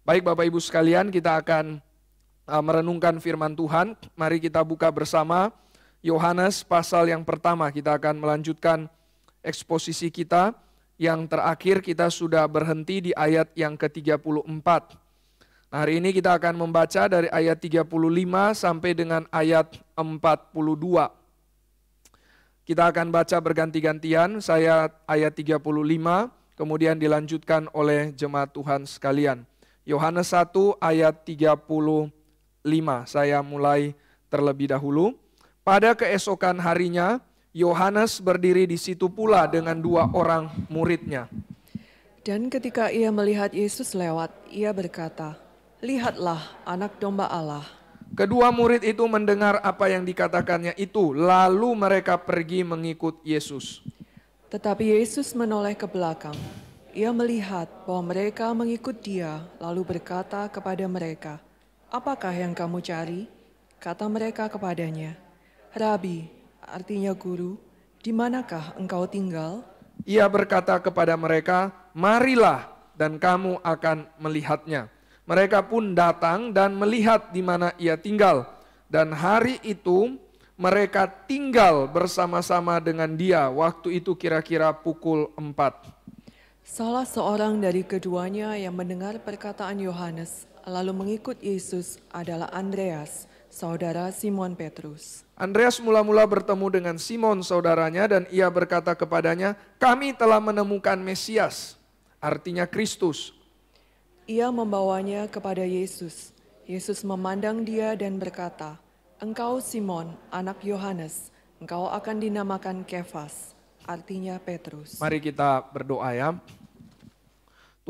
Baik Bapak Ibu sekalian, kita akan uh, merenungkan firman Tuhan. Mari kita buka bersama Yohanes pasal yang pertama. Kita akan melanjutkan eksposisi kita. Yang terakhir kita sudah berhenti di ayat yang ke-34. Nah, hari ini kita akan membaca dari ayat 35 sampai dengan ayat 42. Kita akan baca berganti-gantian, saya ayat 35, kemudian dilanjutkan oleh jemaat Tuhan sekalian. Yohanes 1 ayat 35. Saya mulai terlebih dahulu. Pada keesokan harinya, Yohanes berdiri di situ pula dengan dua orang muridnya. Dan ketika ia melihat Yesus lewat, ia berkata, "Lihatlah anak domba Allah." Kedua murid itu mendengar apa yang dikatakannya itu, lalu mereka pergi mengikut Yesus. Tetapi Yesus menoleh ke belakang ia melihat bahwa mereka mengikut dia, lalu berkata kepada mereka, "Apakah yang kamu cari?" Kata mereka kepadanya, "Rabi, artinya guru, di manakah engkau tinggal?" Ia berkata kepada mereka, "Marilah, dan kamu akan melihatnya." Mereka pun datang dan melihat di mana ia tinggal, dan hari itu mereka tinggal bersama-sama dengan dia. Waktu itu kira-kira pukul 4. Salah seorang dari keduanya yang mendengar perkataan Yohanes lalu mengikut Yesus adalah Andreas, saudara Simon Petrus. Andreas mula-mula bertemu dengan Simon saudaranya dan ia berkata kepadanya, "Kami telah menemukan Mesias." Artinya Kristus. Ia membawanya kepada Yesus. Yesus memandang dia dan berkata, "Engkau Simon, anak Yohanes, engkau akan dinamakan Kefas." Artinya Petrus. Mari kita berdoa ya.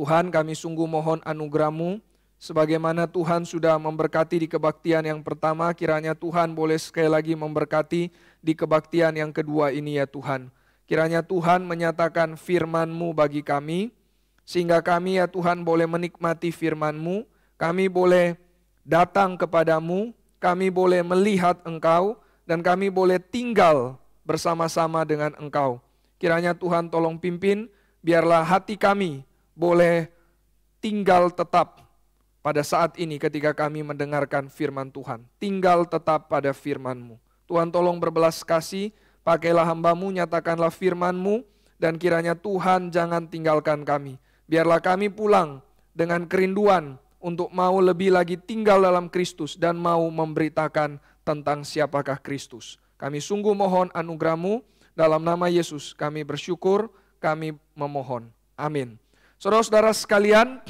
Tuhan kami sungguh mohon anugerahmu, sebagaimana Tuhan sudah memberkati di kebaktian yang pertama, kiranya Tuhan boleh sekali lagi memberkati di kebaktian yang kedua ini ya Tuhan. Kiranya Tuhan menyatakan FirmanMu bagi kami, sehingga kami ya Tuhan boleh menikmati FirmanMu, kami boleh datang kepadamu, kami boleh melihat Engkau, dan kami boleh tinggal bersama-sama dengan Engkau. Kiranya Tuhan tolong pimpin, biarlah hati kami boleh tinggal tetap pada saat ini ketika kami mendengarkan firman Tuhan. Tinggal tetap pada firman-Mu. Tuhan tolong berbelas kasih, pakailah hambamu, nyatakanlah firman-Mu, dan kiranya Tuhan jangan tinggalkan kami. Biarlah kami pulang dengan kerinduan untuk mau lebih lagi tinggal dalam Kristus dan mau memberitakan tentang siapakah Kristus. Kami sungguh mohon anugerahmu, dalam nama Yesus kami bersyukur, kami memohon. Amin. Saudara-saudara sekalian,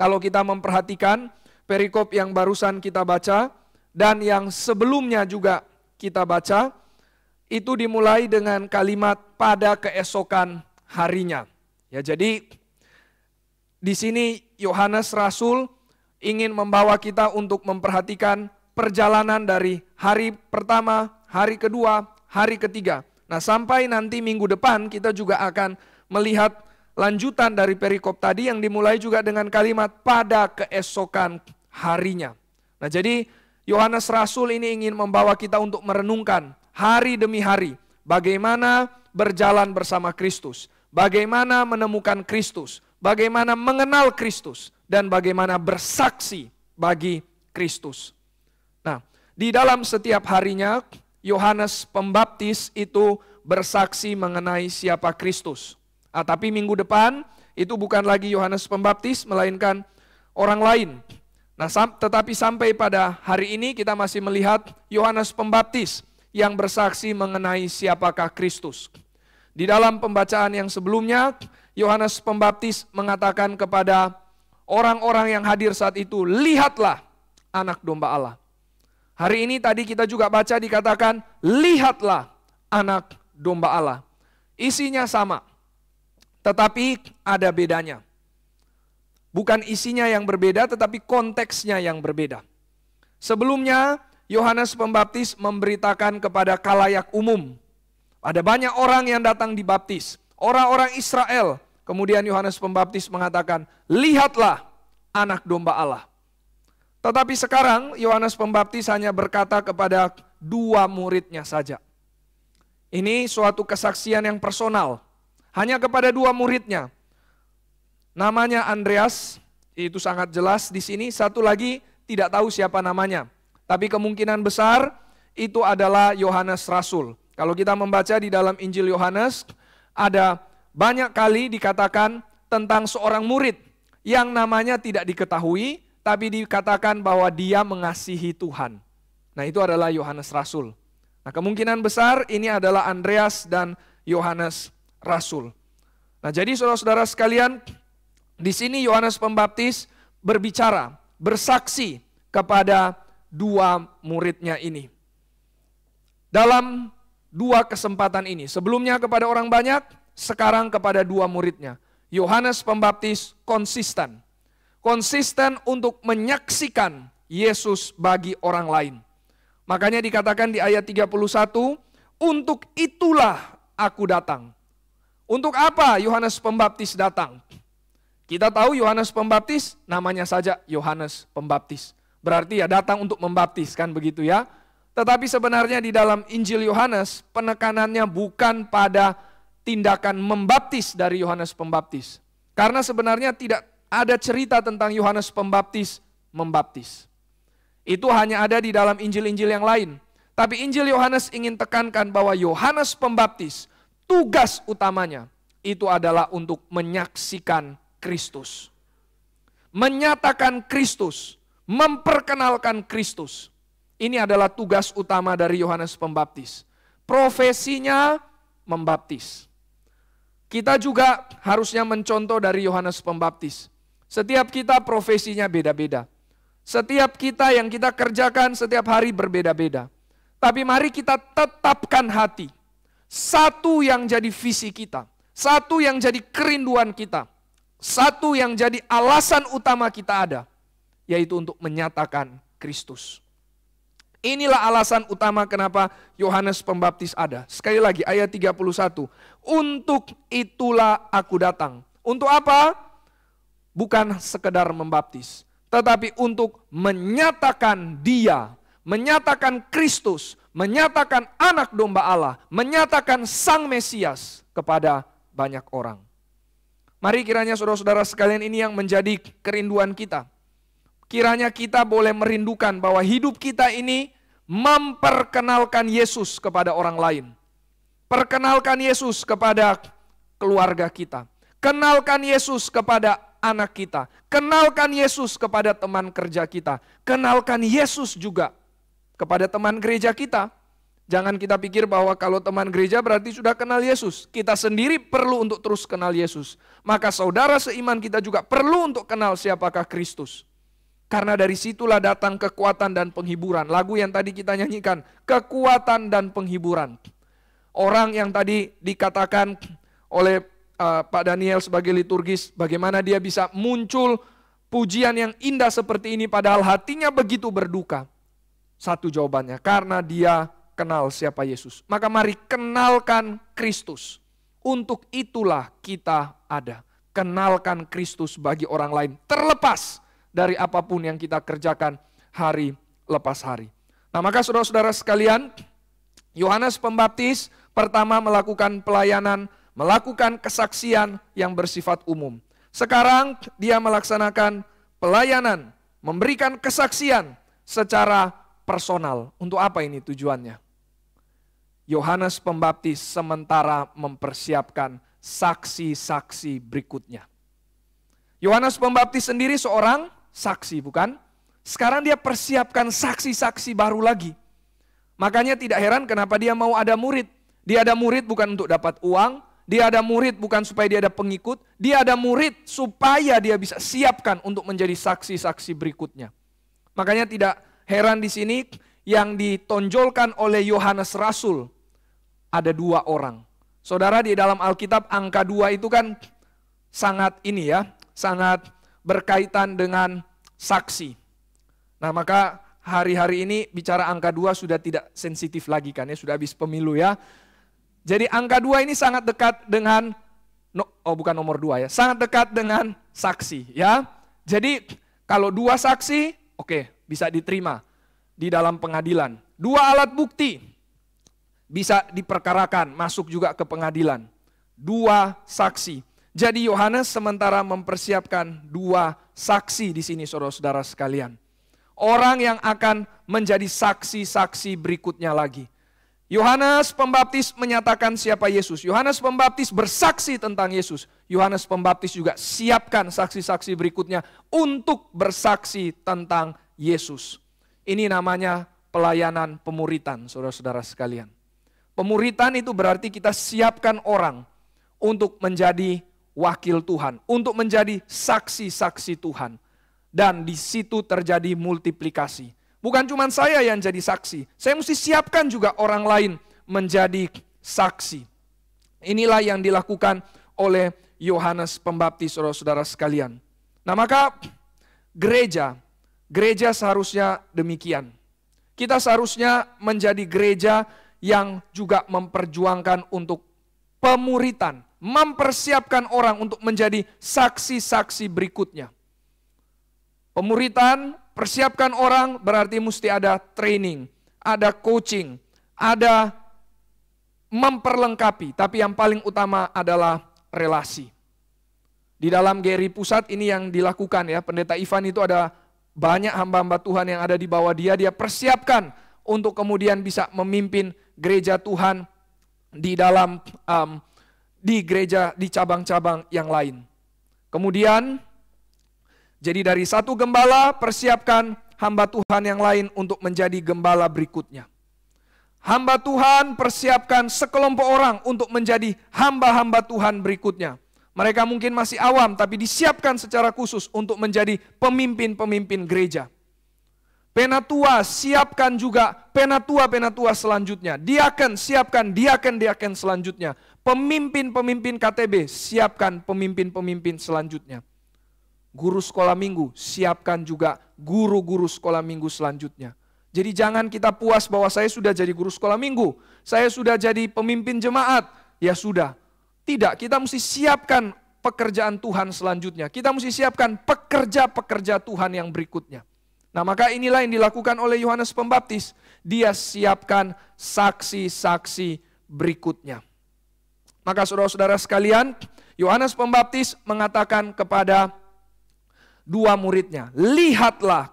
kalau kita memperhatikan perikop yang barusan kita baca dan yang sebelumnya juga kita baca, itu dimulai dengan kalimat pada keesokan harinya. Ya, jadi di sini Yohanes Rasul ingin membawa kita untuk memperhatikan perjalanan dari hari pertama, hari kedua, hari ketiga. Nah, sampai nanti minggu depan kita juga akan melihat lanjutan dari perikop tadi yang dimulai juga dengan kalimat pada keesokan harinya. Nah jadi Yohanes Rasul ini ingin membawa kita untuk merenungkan hari demi hari bagaimana berjalan bersama Kristus, bagaimana menemukan Kristus, bagaimana mengenal Kristus, dan bagaimana bersaksi bagi Kristus. Nah, di dalam setiap harinya, Yohanes Pembaptis itu bersaksi mengenai siapa Kristus. Nah, tapi minggu depan itu bukan lagi Yohanes Pembaptis, melainkan orang lain. Nah, sam tetapi sampai pada hari ini kita masih melihat Yohanes Pembaptis yang bersaksi mengenai siapakah Kristus. Di dalam pembacaan yang sebelumnya, Yohanes Pembaptis mengatakan kepada orang-orang yang hadir saat itu, "Lihatlah anak domba Allah." Hari ini tadi kita juga baca dikatakan, "Lihatlah anak domba Allah." Isinya sama. Tetapi ada bedanya. Bukan isinya yang berbeda, tetapi konteksnya yang berbeda. Sebelumnya, Yohanes Pembaptis memberitakan kepada kalayak umum. Ada banyak orang yang datang dibaptis. Orang-orang Israel. Kemudian Yohanes Pembaptis mengatakan, Lihatlah anak domba Allah. Tetapi sekarang Yohanes Pembaptis hanya berkata kepada dua muridnya saja. Ini suatu kesaksian yang personal hanya kepada dua muridnya. Namanya Andreas, itu sangat jelas di sini. Satu lagi tidak tahu siapa namanya. Tapi kemungkinan besar itu adalah Yohanes Rasul. Kalau kita membaca di dalam Injil Yohanes, ada banyak kali dikatakan tentang seorang murid yang namanya tidak diketahui, tapi dikatakan bahwa dia mengasihi Tuhan. Nah itu adalah Yohanes Rasul. Nah kemungkinan besar ini adalah Andreas dan Yohanes rasul. Nah, jadi saudara-saudara sekalian, di sini Yohanes Pembaptis berbicara, bersaksi kepada dua muridnya ini. Dalam dua kesempatan ini, sebelumnya kepada orang banyak, sekarang kepada dua muridnya. Yohanes Pembaptis konsisten. Konsisten untuk menyaksikan Yesus bagi orang lain. Makanya dikatakan di ayat 31, untuk itulah aku datang. Untuk apa Yohanes Pembaptis datang? Kita tahu Yohanes Pembaptis namanya saja Yohanes Pembaptis. Berarti ya datang untuk membaptis kan begitu ya. Tetapi sebenarnya di dalam Injil Yohanes penekanannya bukan pada tindakan membaptis dari Yohanes Pembaptis. Karena sebenarnya tidak ada cerita tentang Yohanes Pembaptis membaptis. Itu hanya ada di dalam Injil-Injil yang lain. Tapi Injil Yohanes ingin tekankan bahwa Yohanes Pembaptis tugas utamanya itu adalah untuk menyaksikan Kristus. Menyatakan Kristus, memperkenalkan Kristus. Ini adalah tugas utama dari Yohanes Pembaptis. Profesinya membaptis. Kita juga harusnya mencontoh dari Yohanes Pembaptis. Setiap kita profesinya beda-beda. Setiap kita yang kita kerjakan setiap hari berbeda-beda. Tapi mari kita tetapkan hati satu yang jadi visi kita, satu yang jadi kerinduan kita, satu yang jadi alasan utama kita ada, yaitu untuk menyatakan Kristus. Inilah alasan utama kenapa Yohanes Pembaptis ada. Sekali lagi ayat 31. Untuk itulah aku datang. Untuk apa? Bukan sekedar membaptis, tetapi untuk menyatakan Dia, menyatakan Kristus, menyatakan anak domba Allah, menyatakan sang Mesias kepada banyak orang. Mari kiranya saudara-saudara sekalian ini yang menjadi kerinduan kita. Kiranya kita boleh merindukan bahwa hidup kita ini memperkenalkan Yesus kepada orang lain. Perkenalkan Yesus kepada keluarga kita. Kenalkan Yesus kepada anak kita. Kenalkan Yesus kepada teman kerja kita. Kenalkan Yesus juga kepada teman gereja kita. Jangan kita pikir bahwa kalau teman gereja berarti sudah kenal Yesus. Kita sendiri perlu untuk terus kenal Yesus. Maka saudara seiman kita juga perlu untuk kenal siapakah Kristus. Karena dari situlah datang kekuatan dan penghiburan. Lagu yang tadi kita nyanyikan, kekuatan dan penghiburan. Orang yang tadi dikatakan oleh uh, Pak Daniel sebagai liturgis, bagaimana dia bisa muncul pujian yang indah seperti ini padahal hatinya begitu berduka. Satu jawabannya, karena dia kenal siapa Yesus. Maka mari kenalkan Kristus. Untuk itulah kita ada. Kenalkan Kristus bagi orang lain, terlepas dari apapun yang kita kerjakan hari lepas hari. Nah, maka saudara-saudara sekalian, Yohanes Pembaptis pertama melakukan pelayanan, melakukan kesaksian yang bersifat umum. Sekarang dia melaksanakan pelayanan, memberikan kesaksian secara personal. Untuk apa ini tujuannya? Yohanes Pembaptis sementara mempersiapkan saksi-saksi berikutnya. Yohanes Pembaptis sendiri seorang saksi, bukan? Sekarang dia persiapkan saksi-saksi baru lagi. Makanya tidak heran kenapa dia mau ada murid. Dia ada murid bukan untuk dapat uang, dia ada murid bukan supaya dia ada pengikut, dia ada murid supaya dia bisa siapkan untuk menjadi saksi-saksi berikutnya. Makanya tidak heran di sini yang ditonjolkan oleh Yohanes Rasul ada dua orang. Saudara di dalam Alkitab angka dua itu kan sangat ini ya, sangat berkaitan dengan saksi. Nah maka hari-hari ini bicara angka dua sudah tidak sensitif lagi kan ya, sudah habis pemilu ya. Jadi angka dua ini sangat dekat dengan, no, oh bukan nomor dua ya, sangat dekat dengan saksi ya. Jadi kalau dua saksi, oke okay, bisa diterima di dalam pengadilan. Dua alat bukti bisa diperkarakan masuk juga ke pengadilan. Dua saksi. Jadi Yohanes sementara mempersiapkan dua saksi di sini saudara-saudara sekalian. Orang yang akan menjadi saksi-saksi berikutnya lagi. Yohanes Pembaptis menyatakan siapa Yesus. Yohanes Pembaptis bersaksi tentang Yesus. Yohanes Pembaptis juga siapkan saksi-saksi berikutnya untuk bersaksi tentang Yesus. Ini namanya pelayanan pemuritan, saudara-saudara sekalian. Pemuritan itu berarti kita siapkan orang untuk menjadi wakil Tuhan, untuk menjadi saksi-saksi Tuhan. Dan di situ terjadi multiplikasi. Bukan cuma saya yang jadi saksi, saya mesti siapkan juga orang lain menjadi saksi. Inilah yang dilakukan oleh Yohanes Pembaptis, saudara-saudara sekalian. Nah, maka gereja Gereja seharusnya demikian. Kita seharusnya menjadi gereja yang juga memperjuangkan untuk pemuritan, mempersiapkan orang untuk menjadi saksi-saksi berikutnya. Pemuritan, persiapkan orang berarti mesti ada training, ada coaching, ada memperlengkapi, tapi yang paling utama adalah relasi. Di dalam Geri Pusat ini yang dilakukan ya, Pendeta Ivan itu ada banyak hamba-hamba Tuhan yang ada di bawah dia, dia persiapkan untuk kemudian bisa memimpin gereja Tuhan di dalam um, di gereja di cabang-cabang yang lain. Kemudian jadi dari satu gembala persiapkan hamba Tuhan yang lain untuk menjadi gembala berikutnya. Hamba Tuhan persiapkan sekelompok orang untuk menjadi hamba-hamba Tuhan berikutnya. Mereka mungkin masih awam, tapi disiapkan secara khusus untuk menjadi pemimpin-pemimpin gereja. Penatua siapkan juga penatua-penatua selanjutnya. Diaken siapkan diaken-diaken selanjutnya. Pemimpin-pemimpin KTB siapkan pemimpin-pemimpin selanjutnya. Guru sekolah minggu siapkan juga guru-guru sekolah minggu selanjutnya. Jadi jangan kita puas bahwa saya sudah jadi guru sekolah minggu, saya sudah jadi pemimpin jemaat. Ya sudah, tidak, kita mesti siapkan pekerjaan Tuhan selanjutnya. Kita mesti siapkan pekerja-pekerja Tuhan yang berikutnya. Nah, maka inilah yang dilakukan oleh Yohanes Pembaptis. Dia siapkan saksi-saksi berikutnya. Maka saudara-saudara sekalian, Yohanes Pembaptis mengatakan kepada dua muridnya, "Lihatlah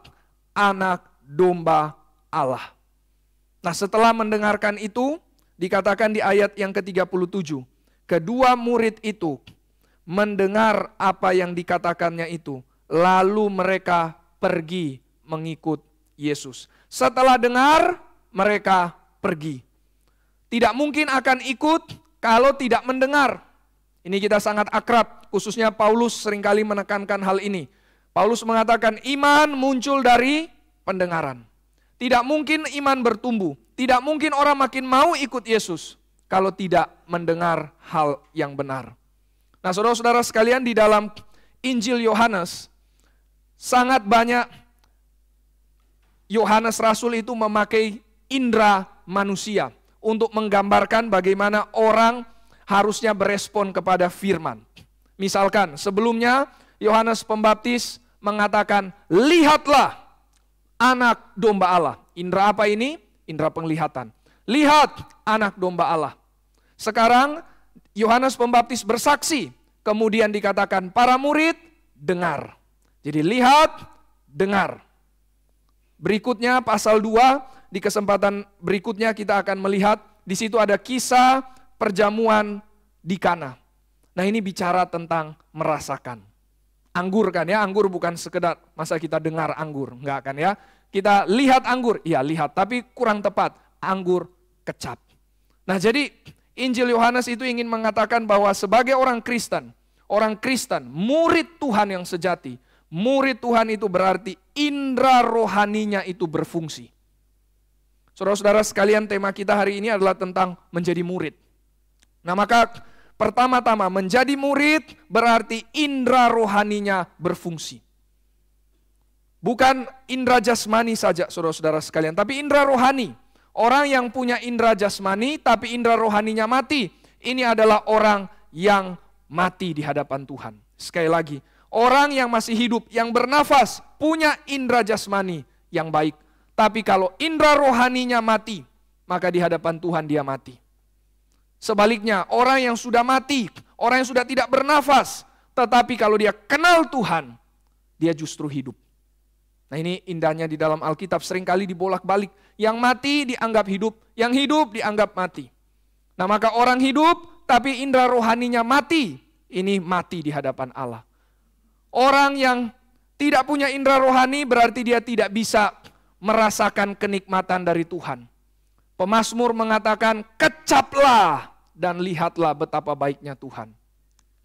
anak domba Allah." Nah, setelah mendengarkan itu, dikatakan di ayat yang ke-37, Kedua murid itu mendengar apa yang dikatakannya itu, lalu mereka pergi mengikut Yesus. Setelah dengar, mereka pergi. Tidak mungkin akan ikut kalau tidak mendengar. Ini kita sangat akrab, khususnya Paulus seringkali menekankan hal ini. Paulus mengatakan iman muncul dari pendengaran. Tidak mungkin iman bertumbuh, tidak mungkin orang makin mau ikut Yesus kalau tidak mendengar hal yang benar. Nah, saudara-saudara sekalian, di dalam Injil Yohanes sangat banyak Yohanes Rasul itu memakai indera manusia untuk menggambarkan bagaimana orang harusnya berespon kepada firman. Misalkan sebelumnya Yohanes Pembaptis mengatakan, "Lihatlah anak domba Allah." Indra apa ini? Indra penglihatan lihat anak domba Allah. Sekarang Yohanes Pembaptis bersaksi, kemudian dikatakan para murid dengar. Jadi lihat, dengar. Berikutnya pasal 2, di kesempatan berikutnya kita akan melihat di situ ada kisah perjamuan di Kana. Nah, ini bicara tentang merasakan. Anggur kan ya, anggur bukan sekedar masa kita dengar anggur, enggak kan ya. Kita lihat anggur, ya lihat, tapi kurang tepat anggur kecap. Nah jadi Injil Yohanes itu ingin mengatakan bahwa sebagai orang Kristen, orang Kristen, murid Tuhan yang sejati, murid Tuhan itu berarti indera rohaninya itu berfungsi. Saudara-saudara sekalian tema kita hari ini adalah tentang menjadi murid. Nah maka pertama-tama menjadi murid berarti indera rohaninya berfungsi. Bukan indera jasmani saja saudara-saudara sekalian, tapi indera rohani. Orang yang punya indera jasmani tapi indera rohaninya mati, ini adalah orang yang mati di hadapan Tuhan. Sekali lagi, orang yang masih hidup, yang bernafas, punya indera jasmani yang baik. Tapi kalau indera rohaninya mati, maka di hadapan Tuhan dia mati. Sebaliknya, orang yang sudah mati, orang yang sudah tidak bernafas, tetapi kalau dia kenal Tuhan, dia justru hidup. Nah ini indahnya di dalam Alkitab seringkali dibolak-balik. Yang mati dianggap hidup, yang hidup dianggap mati. Nah maka orang hidup tapi indera rohaninya mati, ini mati di hadapan Allah. Orang yang tidak punya indera rohani berarti dia tidak bisa merasakan kenikmatan dari Tuhan. Pemasmur mengatakan, kecaplah dan lihatlah betapa baiknya Tuhan.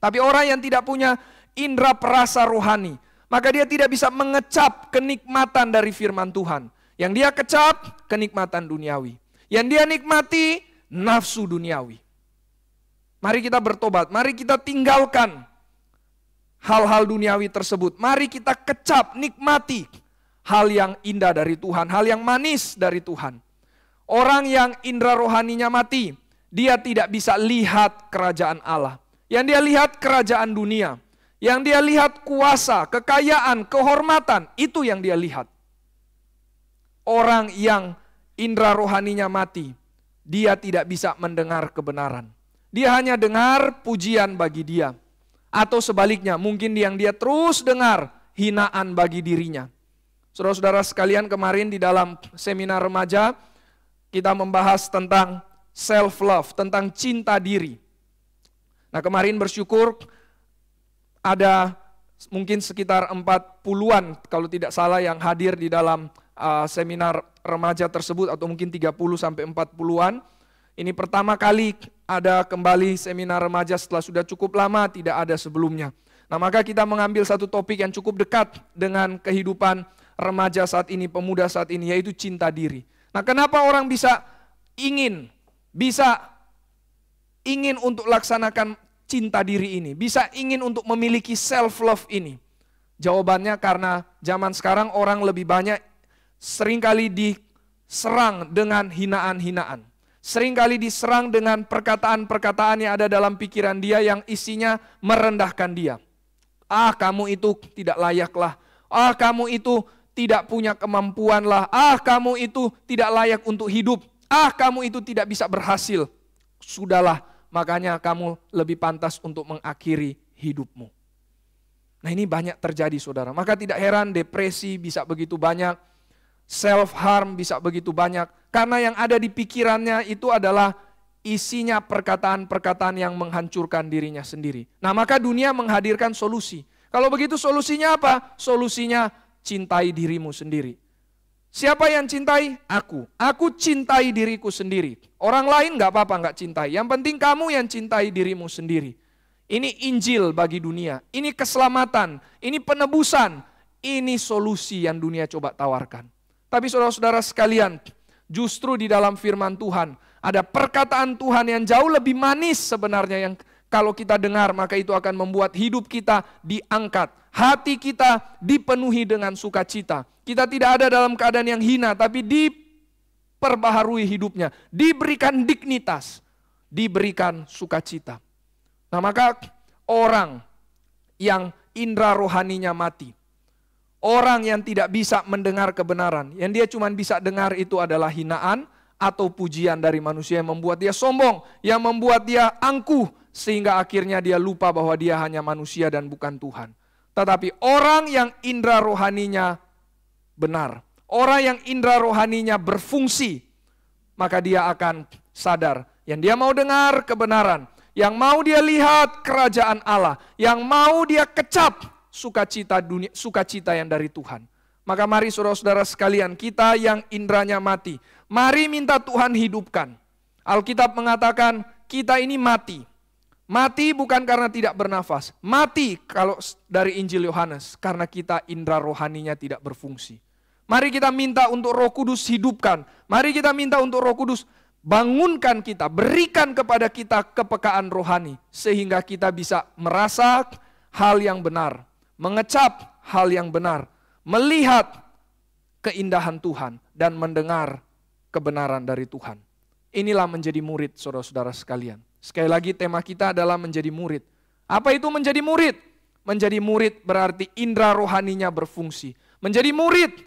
Tapi orang yang tidak punya indera perasa rohani, maka dia tidak bisa mengecap kenikmatan dari firman Tuhan. Yang dia kecap, kenikmatan duniawi. Yang dia nikmati, nafsu duniawi. Mari kita bertobat, mari kita tinggalkan hal-hal duniawi tersebut. Mari kita kecap, nikmati hal yang indah dari Tuhan, hal yang manis dari Tuhan. Orang yang indera rohaninya mati, dia tidak bisa lihat kerajaan Allah. Yang dia lihat kerajaan dunia. Yang dia lihat kuasa, kekayaan, kehormatan, itu yang dia lihat. Orang yang indera rohaninya mati, dia tidak bisa mendengar kebenaran. Dia hanya dengar pujian bagi dia. Atau sebaliknya, mungkin yang dia terus dengar hinaan bagi dirinya. Saudara-saudara sekalian kemarin di dalam seminar remaja, kita membahas tentang self-love, tentang cinta diri. Nah kemarin bersyukur ada mungkin sekitar 40-an kalau tidak salah yang hadir di dalam uh, seminar remaja tersebut atau mungkin 30 sampai 40-an. Ini pertama kali ada kembali seminar remaja setelah sudah cukup lama tidak ada sebelumnya. Nah, maka kita mengambil satu topik yang cukup dekat dengan kehidupan remaja saat ini, pemuda saat ini yaitu cinta diri. Nah, kenapa orang bisa ingin bisa ingin untuk laksanakan cinta diri ini, bisa ingin untuk memiliki self love ini? Jawabannya karena zaman sekarang orang lebih banyak seringkali diserang dengan hinaan-hinaan. Seringkali diserang dengan perkataan-perkataan yang ada dalam pikiran dia yang isinya merendahkan dia. Ah kamu itu tidak layaklah. Ah kamu itu tidak punya kemampuan lah. Ah kamu itu tidak layak untuk hidup. Ah kamu itu tidak bisa berhasil. Sudahlah makanya kamu lebih pantas untuk mengakhiri hidupmu. Nah ini banyak terjadi saudara, maka tidak heran depresi bisa begitu banyak, self harm bisa begitu banyak, karena yang ada di pikirannya itu adalah isinya perkataan-perkataan yang menghancurkan dirinya sendiri. Nah maka dunia menghadirkan solusi. Kalau begitu solusinya apa? Solusinya cintai dirimu sendiri Siapa yang cintai? Aku. Aku cintai diriku sendiri. Orang lain nggak apa-apa nggak cintai. Yang penting kamu yang cintai dirimu sendiri. Ini Injil bagi dunia. Ini keselamatan. Ini penebusan. Ini solusi yang dunia coba tawarkan. Tapi saudara-saudara sekalian, justru di dalam firman Tuhan, ada perkataan Tuhan yang jauh lebih manis sebenarnya yang kalau kita dengar maka itu akan membuat hidup kita diangkat, hati kita dipenuhi dengan sukacita. Kita tidak ada dalam keadaan yang hina, tapi diperbaharui hidupnya, diberikan dignitas, diberikan sukacita. Nah, maka orang yang indra rohaninya mati, orang yang tidak bisa mendengar kebenaran, yang dia cuma bisa dengar itu adalah hinaan atau pujian dari manusia yang membuat dia sombong, yang membuat dia angkuh, sehingga akhirnya dia lupa bahwa dia hanya manusia dan bukan Tuhan. Tetapi orang yang indera rohaninya benar, orang yang indera rohaninya berfungsi, maka dia akan sadar yang dia mau dengar kebenaran, yang mau dia lihat kerajaan Allah, yang mau dia kecap sukacita dunia, sukacita yang dari Tuhan. Maka mari saudara-saudara sekalian, kita yang indranya mati, mari minta Tuhan hidupkan. Alkitab mengatakan, kita ini mati. Mati bukan karena tidak bernafas. Mati kalau dari Injil Yohanes karena kita indera rohaninya tidak berfungsi. Mari kita minta untuk Roh Kudus hidupkan. Mari kita minta untuk Roh Kudus bangunkan kita, berikan kepada kita kepekaan rohani sehingga kita bisa merasa hal yang benar, mengecap hal yang benar, melihat keindahan Tuhan dan mendengar kebenaran dari Tuhan. Inilah menjadi murid saudara-saudara sekalian. Sekali lagi tema kita adalah menjadi murid. Apa itu menjadi murid? Menjadi murid berarti indera rohaninya berfungsi. Menjadi murid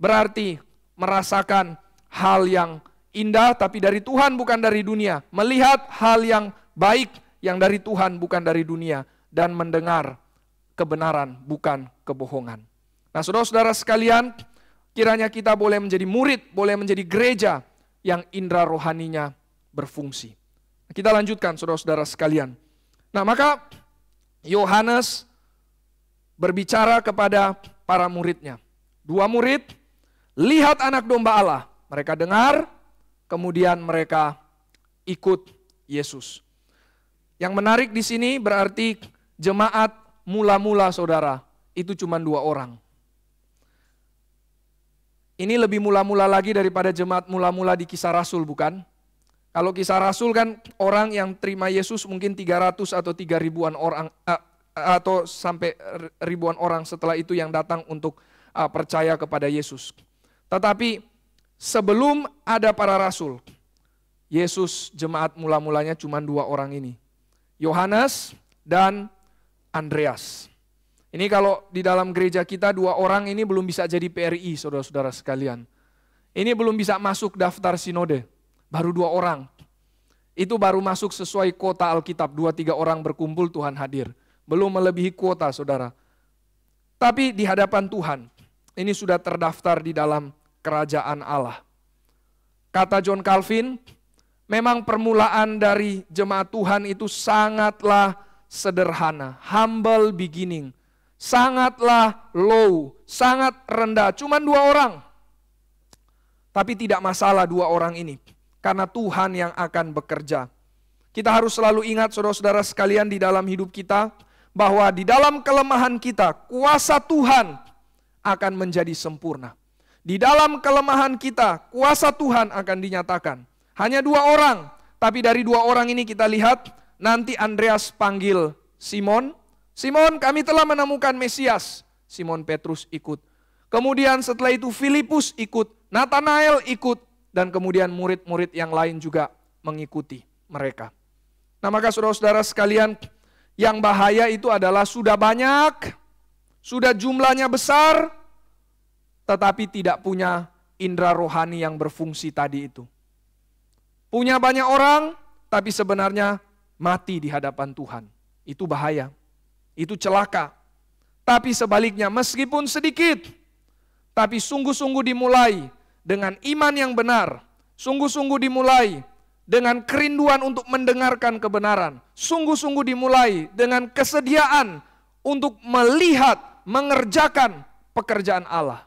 berarti merasakan hal yang indah tapi dari Tuhan bukan dari dunia. Melihat hal yang baik yang dari Tuhan bukan dari dunia. Dan mendengar kebenaran bukan kebohongan. Nah saudara-saudara sekalian kiranya kita boleh menjadi murid, boleh menjadi gereja yang indera rohaninya berfungsi. Kita lanjutkan saudara-saudara sekalian. Nah maka Yohanes berbicara kepada para muridnya. Dua murid, lihat anak domba Allah. Mereka dengar, kemudian mereka ikut Yesus. Yang menarik di sini berarti jemaat mula-mula saudara, itu cuma dua orang. Ini lebih mula-mula lagi daripada jemaat mula-mula di kisah Rasul, bukan? Kalau kisah Rasul kan orang yang terima Yesus mungkin 300 atau 3 ribuan orang eh, eh, atau sampai ribuan orang setelah itu yang datang untuk eh, percaya kepada Yesus. Tetapi sebelum ada para rasul, Yesus jemaat mula-mulanya cuma dua orang ini. Yohanes dan Andreas. Ini kalau di dalam gereja kita dua orang ini belum bisa jadi PRI saudara-saudara sekalian. Ini belum bisa masuk daftar sinode. Baru dua orang. Itu baru masuk sesuai kuota Alkitab. Dua tiga orang berkumpul Tuhan hadir. Belum melebihi kuota saudara. Tapi di hadapan Tuhan. Ini sudah terdaftar di dalam kerajaan Allah. Kata John Calvin, memang permulaan dari jemaat Tuhan itu sangatlah sederhana. Humble beginning. Sangatlah low, sangat rendah. Cuman dua orang. Tapi tidak masalah dua orang ini karena Tuhan yang akan bekerja. Kita harus selalu ingat saudara-saudara sekalian di dalam hidup kita bahwa di dalam kelemahan kita kuasa Tuhan akan menjadi sempurna. Di dalam kelemahan kita kuasa Tuhan akan dinyatakan. Hanya dua orang, tapi dari dua orang ini kita lihat nanti Andreas panggil Simon, "Simon, kami telah menemukan Mesias." Simon Petrus ikut. Kemudian setelah itu Filipus ikut, Nathanael ikut, dan kemudian murid-murid yang lain juga mengikuti mereka. Nah, maka saudara-saudara sekalian, yang bahaya itu adalah sudah banyak, sudah jumlahnya besar, tetapi tidak punya indera rohani yang berfungsi tadi itu. Punya banyak orang, tapi sebenarnya mati di hadapan Tuhan. Itu bahaya, itu celaka. Tapi sebaliknya, meskipun sedikit, tapi sungguh-sungguh dimulai dengan iman yang benar, sungguh-sungguh dimulai dengan kerinduan untuk mendengarkan kebenaran, sungguh-sungguh dimulai dengan kesediaan untuk melihat, mengerjakan pekerjaan Allah,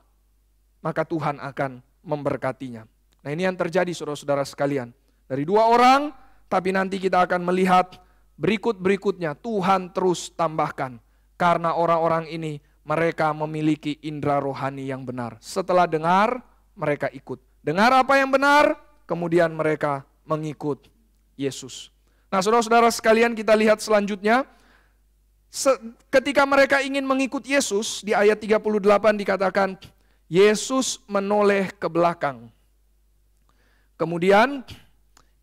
maka Tuhan akan memberkatinya. Nah, ini yang terjadi, saudara-saudara sekalian, dari dua orang, tapi nanti kita akan melihat berikut-berikutnya Tuhan terus tambahkan karena orang-orang ini mereka memiliki indera rohani yang benar. Setelah dengar, mereka ikut. Dengar apa yang benar, kemudian mereka mengikut Yesus. Nah, saudara-saudara sekalian, kita lihat selanjutnya. Ketika mereka ingin mengikut Yesus, di ayat 38 dikatakan, Yesus menoleh ke belakang. Kemudian,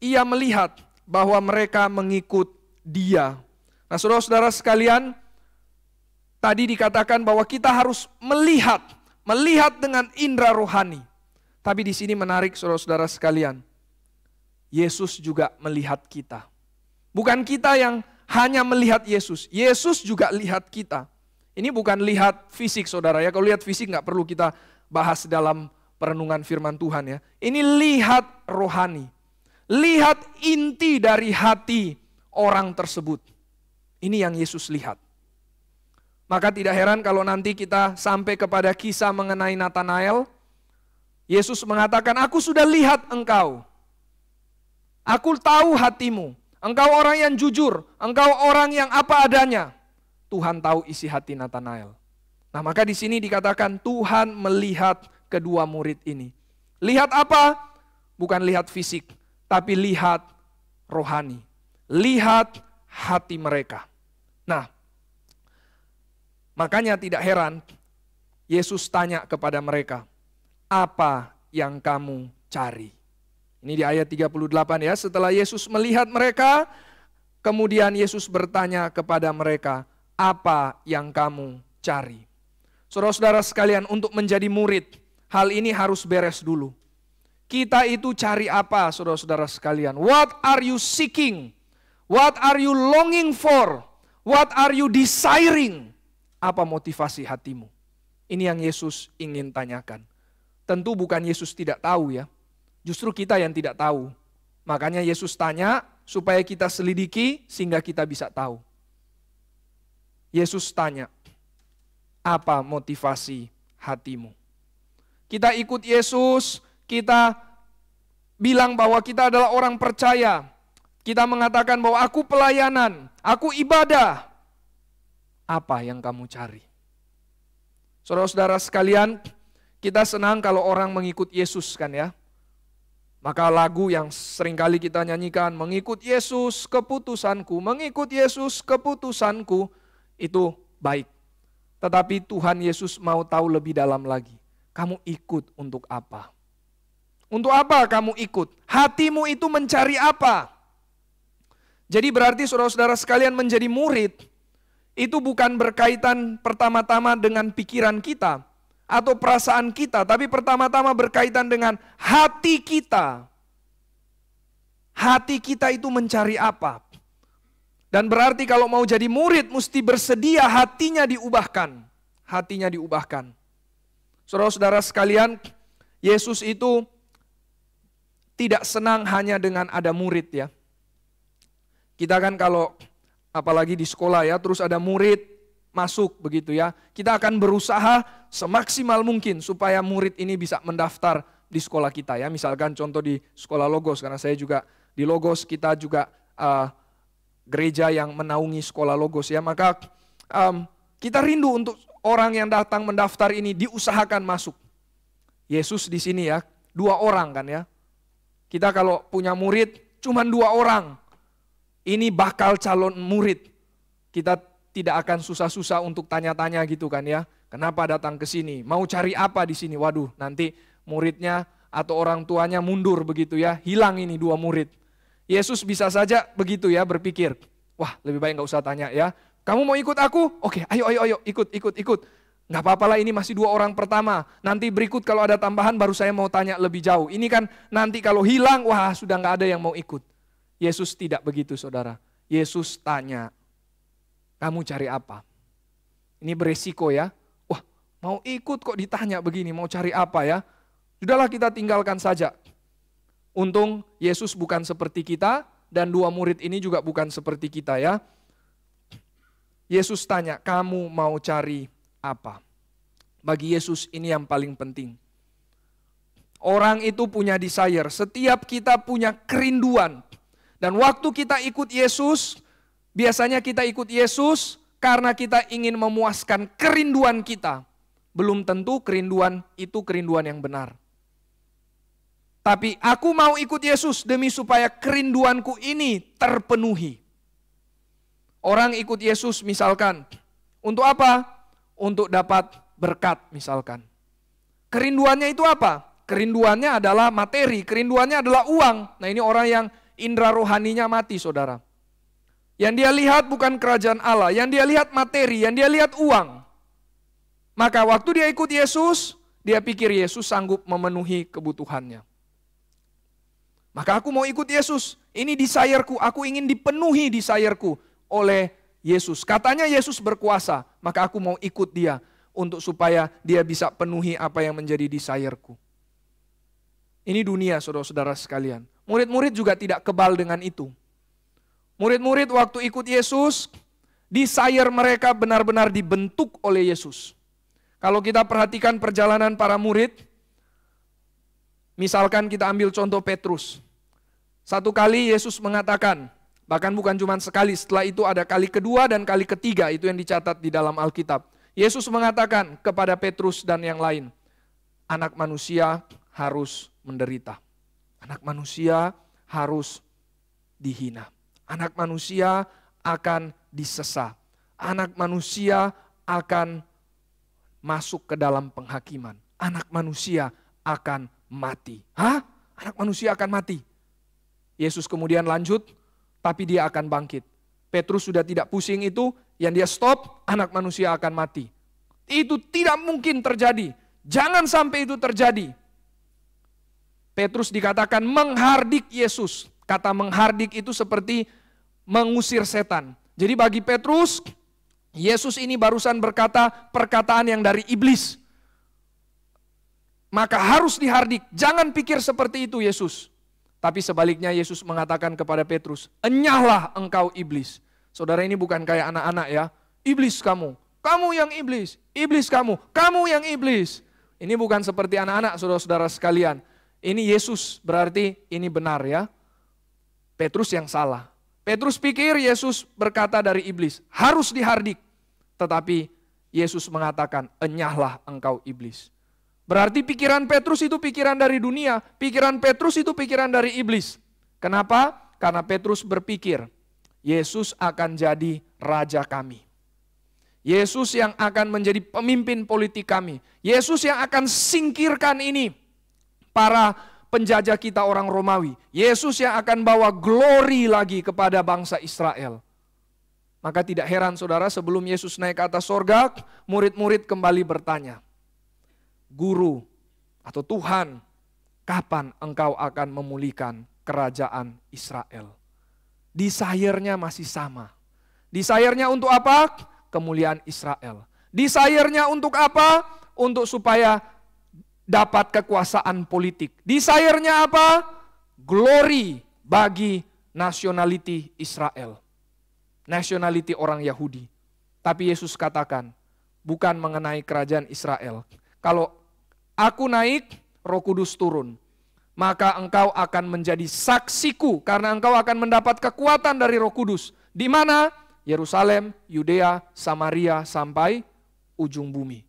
ia melihat bahwa mereka mengikut dia. Nah, saudara-saudara sekalian, tadi dikatakan bahwa kita harus melihat, melihat dengan indera rohani. Tapi di sini menarik saudara-saudara sekalian. Yesus juga melihat kita. Bukan kita yang hanya melihat Yesus. Yesus juga lihat kita. Ini bukan lihat fisik saudara ya. Kalau lihat fisik nggak perlu kita bahas dalam perenungan firman Tuhan ya. Ini lihat rohani. Lihat inti dari hati orang tersebut. Ini yang Yesus lihat. Maka tidak heran kalau nanti kita sampai kepada kisah mengenai Nathanael Yesus mengatakan, "Aku sudah lihat engkau. Aku tahu hatimu. Engkau orang yang jujur, engkau orang yang apa adanya." Tuhan tahu isi hati Nathanael. Nah, maka di sini dikatakan Tuhan melihat kedua murid ini. Lihat apa? Bukan lihat fisik, tapi lihat rohani. Lihat hati mereka. Nah, makanya tidak heran Yesus tanya kepada mereka, apa yang kamu cari. Ini di ayat 38 ya, setelah Yesus melihat mereka, kemudian Yesus bertanya kepada mereka, apa yang kamu cari? Saudara-saudara sekalian, untuk menjadi murid, hal ini harus beres dulu. Kita itu cari apa, saudara-saudara sekalian? What are you seeking? What are you longing for? What are you desiring? Apa motivasi hatimu? Ini yang Yesus ingin tanyakan. Tentu bukan Yesus tidak tahu ya. Justru kita yang tidak tahu. Makanya Yesus tanya supaya kita selidiki sehingga kita bisa tahu. Yesus tanya, apa motivasi hatimu? Kita ikut Yesus, kita bilang bahwa kita adalah orang percaya. Kita mengatakan bahwa aku pelayanan, aku ibadah. Apa yang kamu cari? Saudara-saudara sekalian, kita senang kalau orang mengikut Yesus kan ya. Maka lagu yang seringkali kita nyanyikan, mengikut Yesus keputusanku, mengikut Yesus keputusanku, itu baik. Tetapi Tuhan Yesus mau tahu lebih dalam lagi. Kamu ikut untuk apa? Untuk apa kamu ikut? Hatimu itu mencari apa? Jadi berarti saudara-saudara sekalian menjadi murid, itu bukan berkaitan pertama-tama dengan pikiran kita, atau perasaan kita, tapi pertama-tama berkaitan dengan hati kita. Hati kita itu mencari apa? Dan berarti kalau mau jadi murid mesti bersedia hatinya diubahkan. Hatinya diubahkan. Saudara-saudara sekalian, Yesus itu tidak senang hanya dengan ada murid ya. Kita kan kalau apalagi di sekolah ya, terus ada murid, masuk begitu ya. Kita akan berusaha semaksimal mungkin supaya murid ini bisa mendaftar di sekolah kita ya. Misalkan contoh di sekolah Logos karena saya juga di Logos kita juga uh, gereja yang menaungi sekolah Logos ya. Maka um, kita rindu untuk orang yang datang mendaftar ini diusahakan masuk. Yesus di sini ya, dua orang kan ya. Kita kalau punya murid cuman dua orang. Ini bakal calon murid. Kita tidak akan susah-susah untuk tanya-tanya gitu kan ya. Kenapa datang ke sini? Mau cari apa di sini? Waduh, nanti muridnya atau orang tuanya mundur begitu ya. Hilang ini dua murid. Yesus bisa saja begitu ya berpikir. Wah, lebih baik nggak usah tanya ya. Kamu mau ikut aku? Oke, ayo, ayo, ayo, ikut, ikut, ikut. Nggak apa apalah ini masih dua orang pertama. Nanti berikut kalau ada tambahan baru saya mau tanya lebih jauh. Ini kan nanti kalau hilang, wah sudah nggak ada yang mau ikut. Yesus tidak begitu saudara. Yesus tanya, kamu cari apa? Ini beresiko ya. Wah, mau ikut kok ditanya begini, mau cari apa ya? Sudahlah kita tinggalkan saja. Untung Yesus bukan seperti kita dan dua murid ini juga bukan seperti kita ya. Yesus tanya, "Kamu mau cari apa?" Bagi Yesus ini yang paling penting. Orang itu punya desire, setiap kita punya kerinduan. Dan waktu kita ikut Yesus, Biasanya kita ikut Yesus karena kita ingin memuaskan kerinduan kita. Belum tentu kerinduan itu kerinduan yang benar. Tapi aku mau ikut Yesus demi supaya kerinduanku ini terpenuhi. Orang ikut Yesus misalkan, untuk apa? Untuk dapat berkat misalkan. Kerinduannya itu apa? Kerinduannya adalah materi, kerinduannya adalah uang. Nah ini orang yang indera rohaninya mati saudara. Yang dia lihat bukan kerajaan Allah, yang dia lihat materi, yang dia lihat uang. Maka waktu dia ikut Yesus, dia pikir Yesus sanggup memenuhi kebutuhannya. Maka aku mau ikut Yesus. Ini desireku, aku ingin dipenuhi desireku oleh Yesus. Katanya Yesus berkuasa, maka aku mau ikut dia untuk supaya dia bisa penuhi apa yang menjadi desireku. Ini dunia saudara-saudara sekalian. Murid-murid juga tidak kebal dengan itu. Murid-murid waktu ikut Yesus, desire mereka benar-benar dibentuk oleh Yesus. Kalau kita perhatikan perjalanan para murid, misalkan kita ambil contoh Petrus. Satu kali Yesus mengatakan, bahkan bukan cuma sekali, setelah itu ada kali kedua dan kali ketiga, itu yang dicatat di dalam Alkitab. Yesus mengatakan kepada Petrus dan yang lain, anak manusia harus menderita. Anak manusia harus dihina. Anak manusia akan disesat. Anak manusia akan masuk ke dalam penghakiman. Anak manusia akan mati. Hah? Anak manusia akan mati. Yesus kemudian lanjut, tapi dia akan bangkit. Petrus sudah tidak pusing itu, yang dia stop, anak manusia akan mati. Itu tidak mungkin terjadi. Jangan sampai itu terjadi. Petrus dikatakan menghardik Yesus. Kata menghardik itu seperti mengusir setan. Jadi bagi Petrus, Yesus ini barusan berkata perkataan yang dari iblis. Maka harus dihardik, jangan pikir seperti itu Yesus. Tapi sebaliknya Yesus mengatakan kepada Petrus, "Enyahlah engkau iblis." Saudara ini bukan kayak anak-anak ya. Iblis kamu, kamu yang iblis, iblis kamu, kamu yang iblis. Ini bukan seperti anak-anak saudara-saudara sekalian. Ini Yesus berarti ini benar ya. Petrus yang salah. Petrus pikir Yesus berkata dari iblis, harus dihardik. Tetapi Yesus mengatakan, enyahlah engkau iblis. Berarti pikiran Petrus itu pikiran dari dunia, pikiran Petrus itu pikiran dari iblis. Kenapa? Karena Petrus berpikir, Yesus akan jadi raja kami. Yesus yang akan menjadi pemimpin politik kami. Yesus yang akan singkirkan ini para penjajah kita orang Romawi. Yesus yang akan bawa glory lagi kepada bangsa Israel. Maka tidak heran saudara sebelum Yesus naik ke atas sorga, murid-murid kembali bertanya, Guru atau Tuhan, kapan engkau akan memulihkan kerajaan Israel? Desire-nya masih sama. Desire-nya untuk apa? Kemuliaan Israel. Desire-nya untuk apa? Untuk supaya dapat kekuasaan politik. Desire-nya apa? Glory bagi nationality Israel. Nationality orang Yahudi. Tapi Yesus katakan, bukan mengenai kerajaan Israel. Kalau aku naik, roh kudus turun. Maka engkau akan menjadi saksiku karena engkau akan mendapat kekuatan dari roh kudus. Di mana? Yerusalem, Yudea, Samaria, sampai ujung bumi.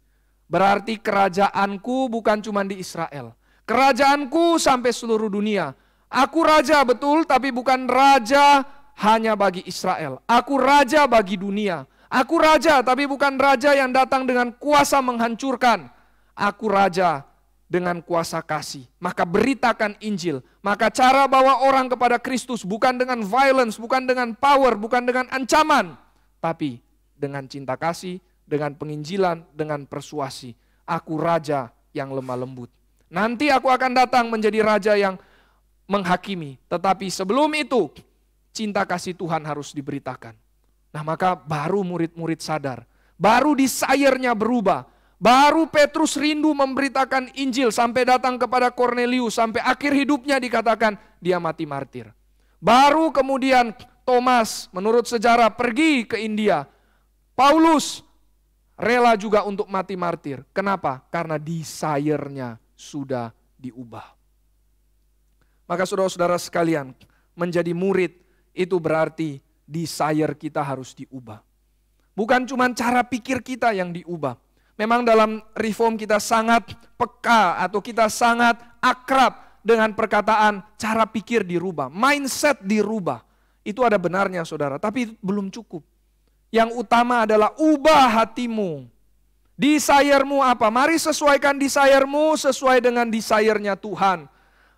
Berarti kerajaanku bukan cuma di Israel. Kerajaanku sampai seluruh dunia. Aku raja betul, tapi bukan raja hanya bagi Israel. Aku raja bagi dunia. Aku raja, tapi bukan raja yang datang dengan kuasa menghancurkan. Aku raja dengan kuasa kasih. Maka beritakan Injil. Maka cara bawa orang kepada Kristus bukan dengan violence, bukan dengan power, bukan dengan ancaman. Tapi dengan cinta kasih, dengan penginjilan, dengan persuasi. Aku raja yang lemah lembut. Nanti aku akan datang menjadi raja yang menghakimi. Tetapi sebelum itu, cinta kasih Tuhan harus diberitakan. Nah maka baru murid-murid sadar. Baru desire-nya berubah. Baru Petrus rindu memberitakan Injil sampai datang kepada Cornelius. Sampai akhir hidupnya dikatakan dia mati martir. Baru kemudian Thomas menurut sejarah pergi ke India. Paulus Rela juga untuk mati martir. Kenapa? Karena desire-nya sudah diubah. Maka saudara-saudara sekalian, menjadi murid itu berarti desire kita harus diubah. Bukan cuma cara pikir kita yang diubah. Memang dalam reform kita sangat peka atau kita sangat akrab dengan perkataan cara pikir dirubah, mindset dirubah. Itu ada benarnya saudara, tapi belum cukup. Yang utama adalah ubah hatimu. Desiremu apa? Mari sesuaikan desiremu sesuai dengan desirenya Tuhan.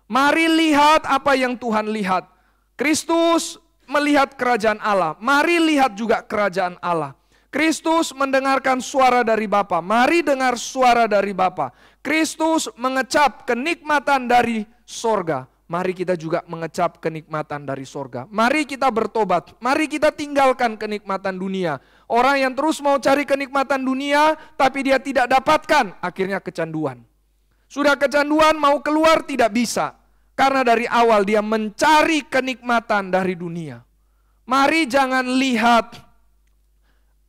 Mari lihat apa yang Tuhan lihat. Kristus melihat kerajaan Allah. Mari lihat juga kerajaan Allah. Kristus mendengarkan suara dari Bapa. Mari dengar suara dari Bapa. Kristus mengecap kenikmatan dari sorga mari kita juga mengecap kenikmatan dari sorga. Mari kita bertobat, mari kita tinggalkan kenikmatan dunia. Orang yang terus mau cari kenikmatan dunia, tapi dia tidak dapatkan, akhirnya kecanduan. Sudah kecanduan, mau keluar tidak bisa. Karena dari awal dia mencari kenikmatan dari dunia. Mari jangan lihat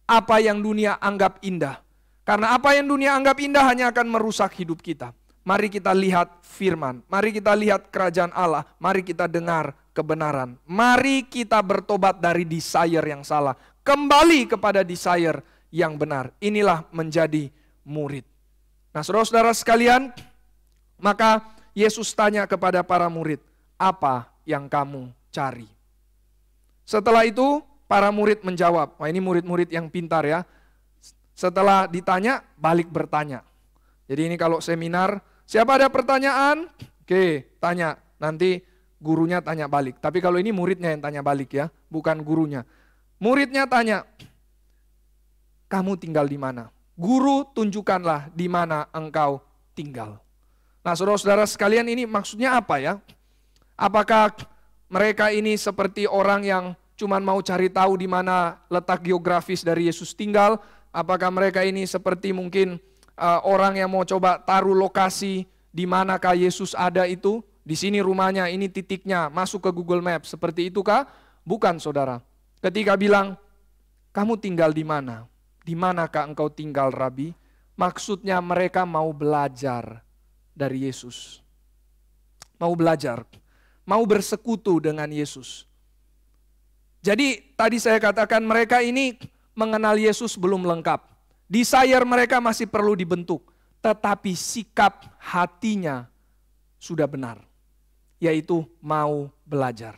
apa yang dunia anggap indah. Karena apa yang dunia anggap indah hanya akan merusak hidup kita. Mari kita lihat firman, mari kita lihat kerajaan Allah, mari kita dengar kebenaran. Mari kita bertobat dari desire yang salah, kembali kepada desire yang benar. Inilah menjadi murid. Nah, saudara-saudara sekalian, maka Yesus tanya kepada para murid, "Apa yang kamu cari?" Setelah itu, para murid menjawab, "Wah, ini murid-murid yang pintar ya." Setelah ditanya, balik bertanya. Jadi ini kalau seminar Siapa ada pertanyaan? Oke, tanya. Nanti gurunya tanya balik. Tapi kalau ini muridnya yang tanya balik ya, bukan gurunya. Muridnya tanya, kamu tinggal di mana? Guru tunjukkanlah di mana engkau tinggal. Nah saudara-saudara sekalian ini maksudnya apa ya? Apakah mereka ini seperti orang yang cuma mau cari tahu di mana letak geografis dari Yesus tinggal? Apakah mereka ini seperti mungkin uh, orang yang mau coba taruh lokasi di manakah Yesus ada itu, di sini rumahnya, ini titiknya, masuk ke Google Maps. Seperti itu kah? Bukan, Saudara. Ketika bilang, "Kamu tinggal di mana? Di manakah engkau tinggal, Rabi?" Maksudnya mereka mau belajar dari Yesus. Mau belajar, mau bersekutu dengan Yesus. Jadi tadi saya katakan mereka ini mengenal Yesus belum lengkap. Desire mereka masih perlu dibentuk, tetapi sikap hatinya sudah benar, yaitu mau belajar.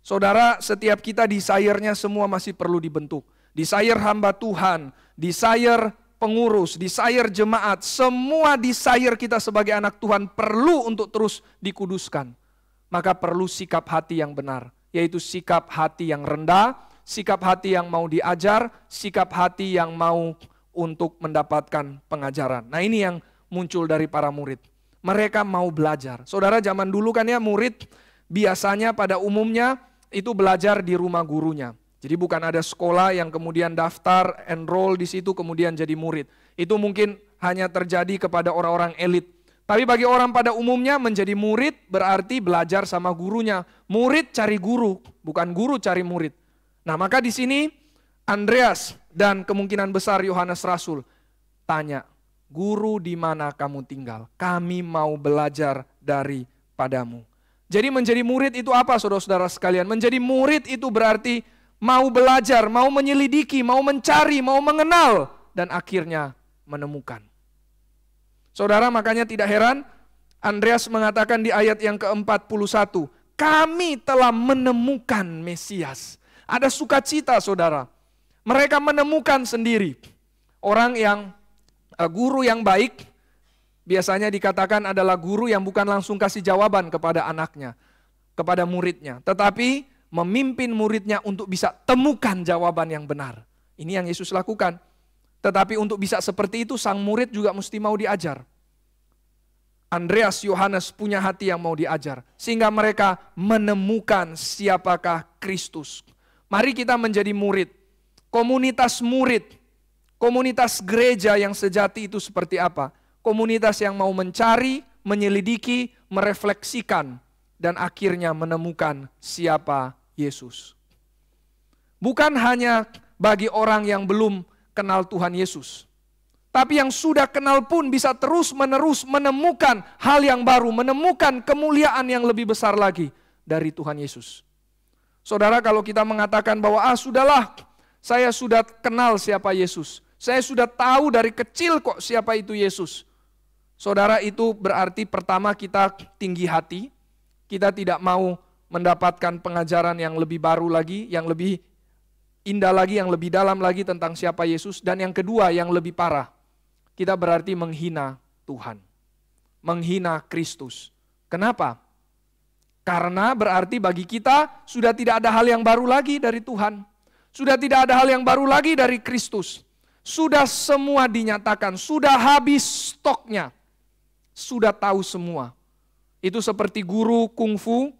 Saudara, setiap kita desire-nya semua masih perlu dibentuk. Desire hamba Tuhan, desire pengurus, desire jemaat, semua desire kita sebagai anak Tuhan perlu untuk terus dikuduskan. Maka perlu sikap hati yang benar, yaitu sikap hati yang rendah, sikap hati yang mau diajar, sikap hati yang mau untuk mendapatkan pengajaran. Nah ini yang muncul dari para murid. Mereka mau belajar. Saudara zaman dulu kan ya murid biasanya pada umumnya itu belajar di rumah gurunya. Jadi bukan ada sekolah yang kemudian daftar, enroll di situ kemudian jadi murid. Itu mungkin hanya terjadi kepada orang-orang elit. Tapi bagi orang pada umumnya menjadi murid berarti belajar sama gurunya. Murid cari guru, bukan guru cari murid. Nah, maka di sini Andreas dan kemungkinan besar Yohanes Rasul tanya, "Guru, di mana kamu tinggal? Kami mau belajar daripadamu." Jadi menjadi murid itu apa saudara-saudara sekalian? Menjadi murid itu berarti mau belajar, mau menyelidiki, mau mencari, mau mengenal dan akhirnya menemukan. Saudara makanya tidak heran Andreas mengatakan di ayat yang ke-41, kami telah menemukan Mesias. Ada sukacita saudara. Mereka menemukan sendiri. Orang yang, eh, guru yang baik, biasanya dikatakan adalah guru yang bukan langsung kasih jawaban kepada anaknya, kepada muridnya. Tetapi memimpin muridnya untuk bisa temukan jawaban yang benar. Ini yang Yesus lakukan. Tetapi untuk bisa seperti itu, sang murid juga mesti mau diajar. Andreas Yohanes punya hati yang mau diajar, sehingga mereka menemukan siapakah Kristus. Mari kita menjadi murid. Komunitas murid, komunitas gereja yang sejati itu seperti apa? Komunitas yang mau mencari, menyelidiki, merefleksikan, dan akhirnya menemukan siapa Yesus. Bukan hanya bagi orang yang belum kenal Tuhan Yesus, tapi yang sudah kenal pun bisa terus-menerus menemukan hal yang baru, menemukan kemuliaan yang lebih besar lagi dari Tuhan Yesus. Saudara kalau kita mengatakan bahwa ah sudahlah, saya sudah kenal siapa Yesus. Saya sudah tahu dari kecil kok siapa itu Yesus. Saudara itu berarti pertama kita tinggi hati, kita tidak mau mendapatkan pengajaran yang lebih baru lagi, yang lebih indah lagi, yang lebih dalam lagi tentang siapa Yesus. Dan yang kedua yang lebih parah, kita berarti menghina Tuhan, menghina Kristus. Kenapa? Karena berarti bagi kita sudah tidak ada hal yang baru lagi dari Tuhan. Sudah tidak ada hal yang baru lagi dari Kristus. Sudah semua dinyatakan, sudah habis stoknya. Sudah tahu semua. Itu seperti guru kungfu,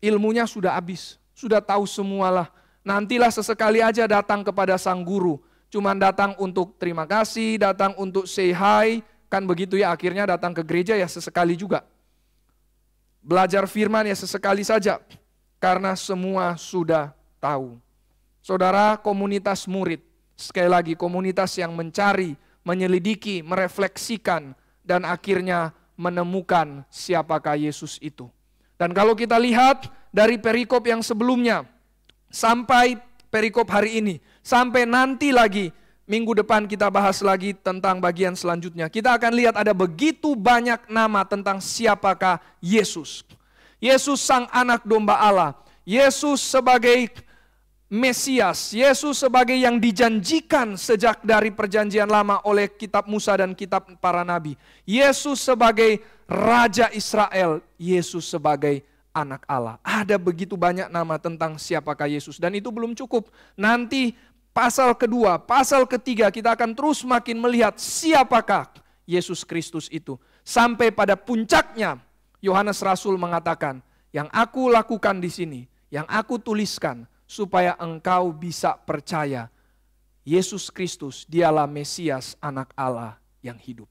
ilmunya sudah habis, sudah tahu semualah. Nantilah sesekali aja datang kepada sang guru. Cuman datang untuk terima kasih, datang untuk say hi, kan begitu ya akhirnya datang ke gereja ya sesekali juga belajar firman ya sesekali saja karena semua sudah tahu. Saudara, komunitas murid, sekali lagi komunitas yang mencari, menyelidiki, merefleksikan dan akhirnya menemukan siapakah Yesus itu. Dan kalau kita lihat dari perikop yang sebelumnya sampai perikop hari ini, sampai nanti lagi Minggu depan kita bahas lagi tentang bagian selanjutnya. Kita akan lihat ada begitu banyak nama tentang siapakah Yesus. Yesus sang anak domba Allah. Yesus sebagai Mesias. Yesus sebagai yang dijanjikan sejak dari perjanjian lama oleh kitab Musa dan kitab para nabi. Yesus sebagai Raja Israel. Yesus sebagai anak Allah. Ada begitu banyak nama tentang siapakah Yesus. Dan itu belum cukup. Nanti pasal kedua, pasal ketiga kita akan terus makin melihat siapakah Yesus Kristus itu. Sampai pada puncaknya Yohanes Rasul mengatakan, yang aku lakukan di sini, yang aku tuliskan supaya engkau bisa percaya Yesus Kristus dialah Mesias anak Allah yang hidup.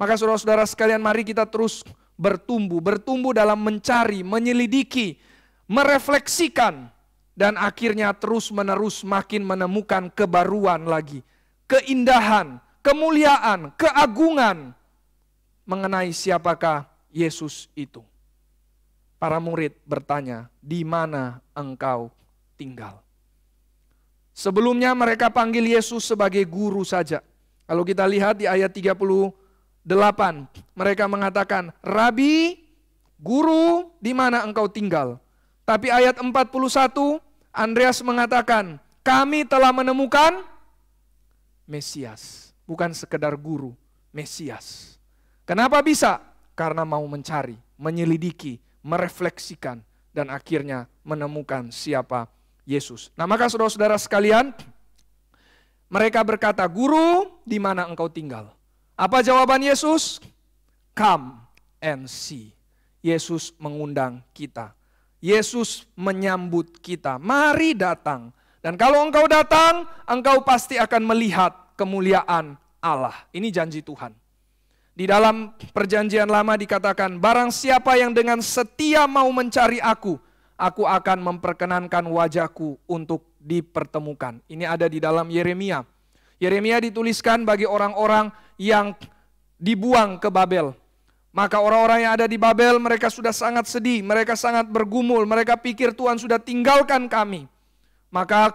Maka saudara-saudara sekalian mari kita terus bertumbuh, bertumbuh dalam mencari, menyelidiki, merefleksikan dan akhirnya terus-menerus makin menemukan kebaruan lagi, keindahan, kemuliaan, keagungan mengenai siapakah Yesus itu. Para murid bertanya, "Di mana engkau tinggal?" Sebelumnya mereka panggil Yesus sebagai guru saja. Kalau kita lihat di ayat 38, mereka mengatakan, "Rabi, guru, di mana engkau tinggal?" Tapi ayat 41 Andreas mengatakan, "Kami telah menemukan Mesias, bukan sekedar guru, Mesias." Kenapa bisa? Karena mau mencari, menyelidiki, merefleksikan dan akhirnya menemukan siapa Yesus. Nah, maka saudara-saudara sekalian, mereka berkata, "Guru, di mana engkau tinggal?" Apa jawaban Yesus? Come and see. Yesus mengundang kita Yesus menyambut kita. Mari datang. Dan kalau engkau datang, engkau pasti akan melihat kemuliaan Allah. Ini janji Tuhan. Di dalam perjanjian lama dikatakan, barang siapa yang dengan setia mau mencari aku, aku akan memperkenankan wajahku untuk dipertemukan. Ini ada di dalam Yeremia. Yeremia dituliskan bagi orang-orang yang dibuang ke Babel. Maka orang-orang yang ada di Babel mereka sudah sangat sedih, mereka sangat bergumul, mereka pikir Tuhan sudah tinggalkan kami. Maka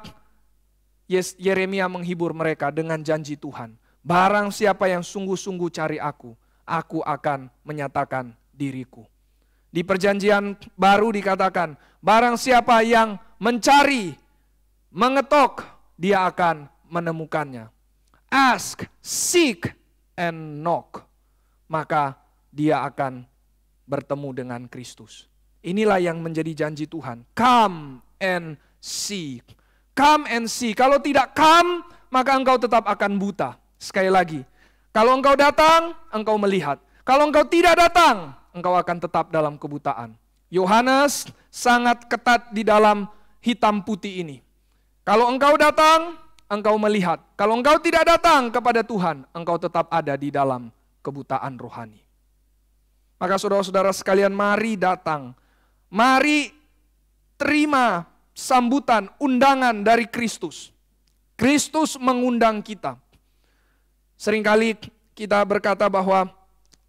yes, Yeremia menghibur mereka dengan janji Tuhan. Barang siapa yang sungguh-sungguh cari aku, aku akan menyatakan diriku. Di perjanjian baru dikatakan, barang siapa yang mencari, mengetok, dia akan menemukannya. Ask, seek, and knock. Maka dia akan bertemu dengan Kristus. Inilah yang menjadi janji Tuhan. Come and see. Come and see. Kalau tidak come, maka engkau tetap akan buta. Sekali lagi, kalau engkau datang, engkau melihat. Kalau engkau tidak datang, engkau akan tetap dalam kebutaan. Yohanes sangat ketat di dalam hitam putih ini. Kalau engkau datang, engkau melihat. Kalau engkau tidak datang kepada Tuhan, engkau tetap ada di dalam kebutaan rohani. Maka saudara-saudara sekalian mari datang. Mari terima sambutan, undangan dari Kristus. Kristus mengundang kita. Seringkali kita berkata bahwa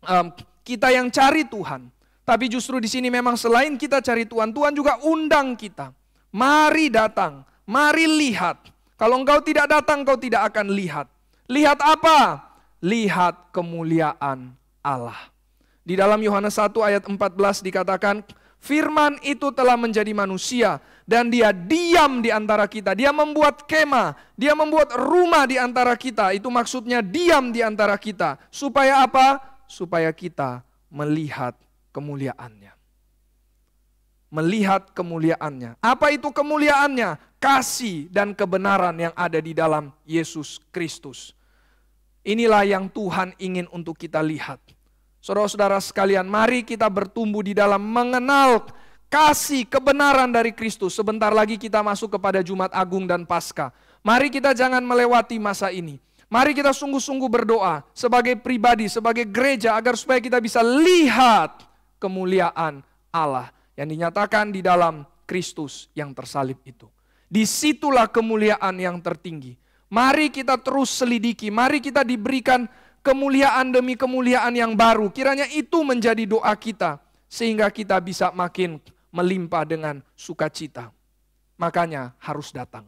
um, kita yang cari Tuhan. Tapi justru di sini memang selain kita cari Tuhan, Tuhan juga undang kita. Mari datang, mari lihat. Kalau engkau tidak datang, engkau tidak akan lihat. Lihat apa? Lihat kemuliaan Allah. Di dalam Yohanes 1 ayat 14 dikatakan, Firman itu telah menjadi manusia dan dia diam di antara kita. Dia membuat kema, dia membuat rumah di antara kita. Itu maksudnya diam di antara kita. Supaya apa? Supaya kita melihat kemuliaannya. Melihat kemuliaannya. Apa itu kemuliaannya? Kasih dan kebenaran yang ada di dalam Yesus Kristus. Inilah yang Tuhan ingin untuk kita lihat Saudara-saudara sekalian, mari kita bertumbuh di dalam mengenal kasih kebenaran dari Kristus. Sebentar lagi kita masuk kepada Jumat Agung dan Paskah. Mari kita jangan melewati masa ini. Mari kita sungguh-sungguh berdoa sebagai pribadi, sebagai gereja agar supaya kita bisa lihat kemuliaan Allah yang dinyatakan di dalam Kristus yang tersalib itu. Disitulah kemuliaan yang tertinggi. Mari kita terus selidiki, mari kita diberikan kemuliaan demi kemuliaan yang baru. Kiranya itu menjadi doa kita, sehingga kita bisa makin melimpah dengan sukacita. Makanya harus datang.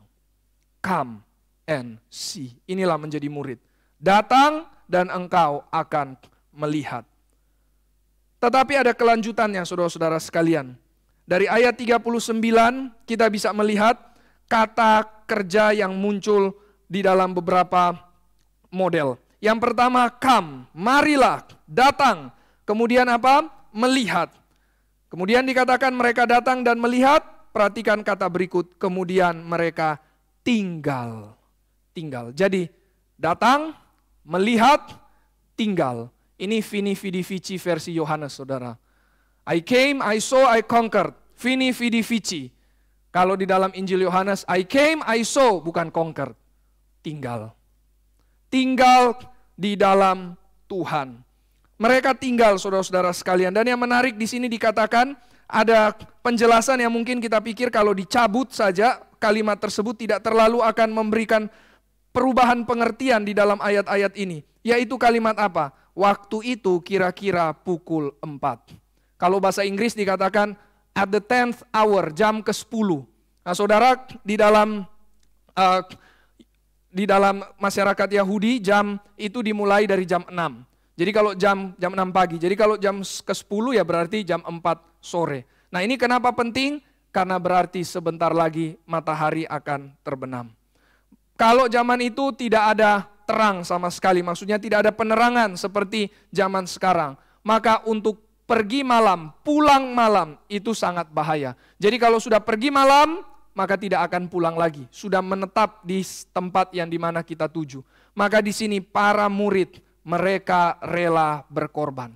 Come and see. Inilah menjadi murid. Datang dan engkau akan melihat. Tetapi ada kelanjutannya saudara-saudara sekalian. Dari ayat 39 kita bisa melihat kata kerja yang muncul di dalam beberapa model. Yang pertama, kam, marilah, datang. Kemudian apa? Melihat. Kemudian dikatakan mereka datang dan melihat, perhatikan kata berikut, kemudian mereka tinggal. Tinggal. Jadi, datang, melihat, tinggal. Ini fini Vidi Vici versi Yohanes, saudara. I came, I saw, I conquered. fini Vidi Vici. Kalau di dalam Injil Yohanes, I came, I saw, bukan conquered. Tinggal tinggal di dalam Tuhan. Mereka tinggal saudara-saudara sekalian. Dan yang menarik di sini dikatakan ada penjelasan yang mungkin kita pikir kalau dicabut saja kalimat tersebut tidak terlalu akan memberikan perubahan pengertian di dalam ayat-ayat ini. Yaitu kalimat apa? Waktu itu kira-kira pukul 4. Kalau bahasa Inggris dikatakan at the tenth hour, jam ke-10. Nah saudara, di dalam uh, di dalam masyarakat Yahudi jam itu dimulai dari jam 6. Jadi kalau jam jam 6 pagi. Jadi kalau jam ke 10 ya berarti jam 4 sore. Nah, ini kenapa penting? Karena berarti sebentar lagi matahari akan terbenam. Kalau zaman itu tidak ada terang sama sekali, maksudnya tidak ada penerangan seperti zaman sekarang. Maka untuk pergi malam, pulang malam itu sangat bahaya. Jadi kalau sudah pergi malam, maka tidak akan pulang lagi. Sudah menetap di tempat yang dimana kita tuju. Maka di sini para murid mereka rela berkorban.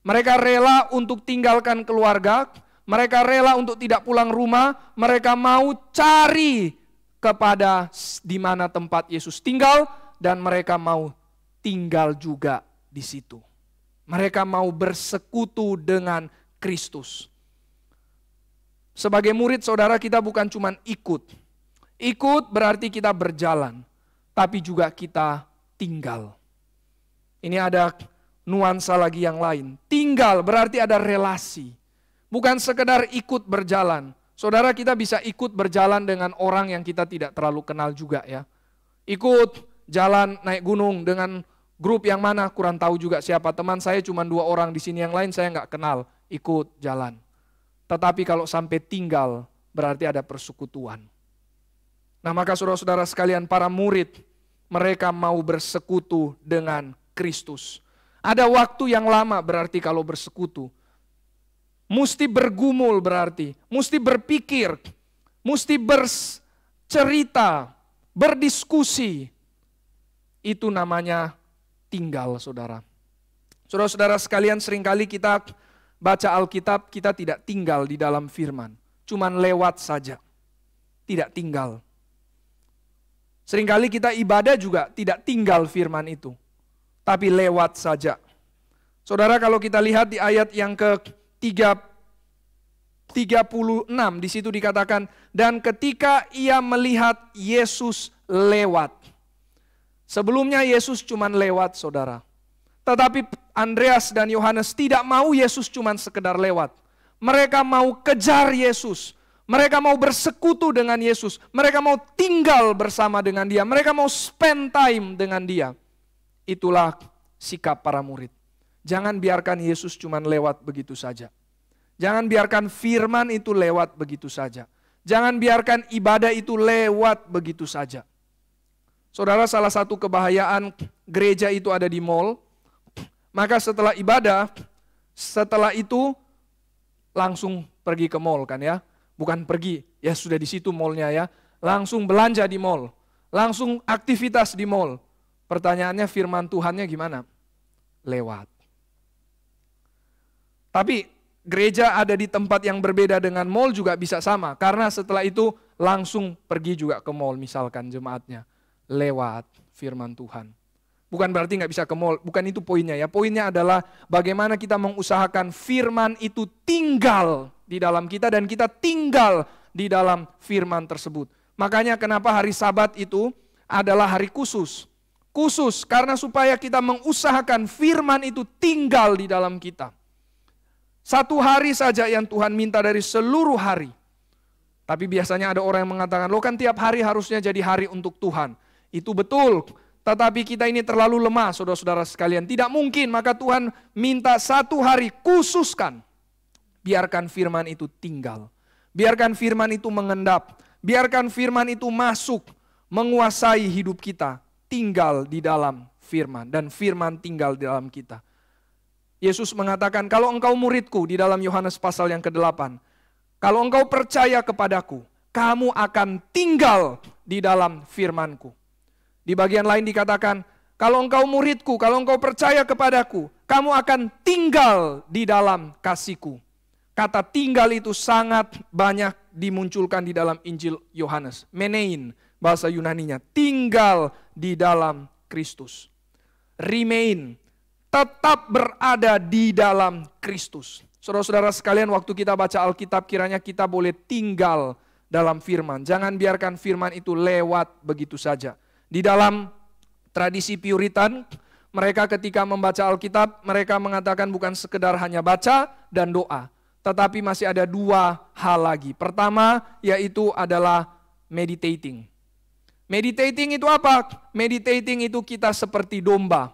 Mereka rela untuk tinggalkan keluarga, mereka rela untuk tidak pulang rumah, mereka mau cari kepada di mana tempat Yesus tinggal dan mereka mau tinggal juga di situ. Mereka mau bersekutu dengan Kristus. Sebagai murid saudara kita bukan cuma ikut. Ikut berarti kita berjalan, tapi juga kita tinggal. Ini ada nuansa lagi yang lain. Tinggal berarti ada relasi. Bukan sekedar ikut berjalan. Saudara kita bisa ikut berjalan dengan orang yang kita tidak terlalu kenal juga ya. Ikut jalan naik gunung dengan grup yang mana kurang tahu juga siapa teman saya cuma dua orang di sini yang lain saya nggak kenal ikut jalan tetapi kalau sampai tinggal, berarti ada persekutuan. Nah maka saudara-saudara sekalian para murid, mereka mau bersekutu dengan Kristus. Ada waktu yang lama berarti kalau bersekutu. Mesti bergumul berarti, mesti berpikir, mesti bercerita, berdiskusi. Itu namanya tinggal saudara. Saudara-saudara sekalian seringkali kita baca Alkitab kita tidak tinggal di dalam firman, cuman lewat saja. Tidak tinggal. Seringkali kita ibadah juga tidak tinggal firman itu, tapi lewat saja. Saudara kalau kita lihat di ayat yang ke 36 di situ dikatakan dan ketika ia melihat Yesus lewat. Sebelumnya Yesus cuman lewat, Saudara. Tetapi Andreas dan Yohanes tidak mau Yesus cuman sekedar lewat. Mereka mau kejar Yesus. Mereka mau bersekutu dengan Yesus. Mereka mau tinggal bersama dengan dia. Mereka mau spend time dengan dia. Itulah sikap para murid. Jangan biarkan Yesus cuman lewat begitu saja. Jangan biarkan firman itu lewat begitu saja. Jangan biarkan ibadah itu lewat begitu saja. Saudara, salah satu kebahayaan gereja itu ada di mall. Maka setelah ibadah, setelah itu langsung pergi ke mall kan ya. Bukan pergi, ya sudah di situ mallnya ya. Langsung belanja di mall, langsung aktivitas di mall. Pertanyaannya firman Tuhannya gimana? Lewat. Tapi gereja ada di tempat yang berbeda dengan mall juga bisa sama. Karena setelah itu langsung pergi juga ke mall misalkan jemaatnya. Lewat firman Tuhan. Bukan berarti nggak bisa ke mall, bukan itu poinnya ya. Poinnya adalah bagaimana kita mengusahakan firman itu tinggal di dalam kita dan kita tinggal di dalam firman tersebut. Makanya kenapa hari sabat itu adalah hari khusus. Khusus karena supaya kita mengusahakan firman itu tinggal di dalam kita. Satu hari saja yang Tuhan minta dari seluruh hari. Tapi biasanya ada orang yang mengatakan, lo kan tiap hari harusnya jadi hari untuk Tuhan. Itu betul, tetapi kita ini terlalu lemah, saudara-saudara sekalian. Tidak mungkin, maka Tuhan minta satu hari khususkan. Biarkan firman itu tinggal. Biarkan firman itu mengendap. Biarkan firman itu masuk, menguasai hidup kita. Tinggal di dalam firman. Dan firman tinggal di dalam kita. Yesus mengatakan, kalau engkau muridku di dalam Yohanes pasal yang ke-8. Kalau engkau percaya kepadaku, kamu akan tinggal di dalam firmanku. Di bagian lain dikatakan, kalau engkau muridku, kalau engkau percaya kepadaku, kamu akan tinggal di dalam kasihku. Kata tinggal itu sangat banyak dimunculkan di dalam Injil Yohanes. Menein, bahasa Yunaninya. Tinggal di dalam Kristus. Remain, tetap berada di dalam Kristus. Saudara-saudara sekalian waktu kita baca Alkitab kiranya kita boleh tinggal dalam firman. Jangan biarkan firman itu lewat begitu saja di dalam tradisi Puritan, mereka ketika membaca Alkitab, mereka mengatakan bukan sekedar hanya baca dan doa, tetapi masih ada dua hal lagi. Pertama yaitu adalah meditating. Meditating itu apa? Meditating itu kita seperti domba.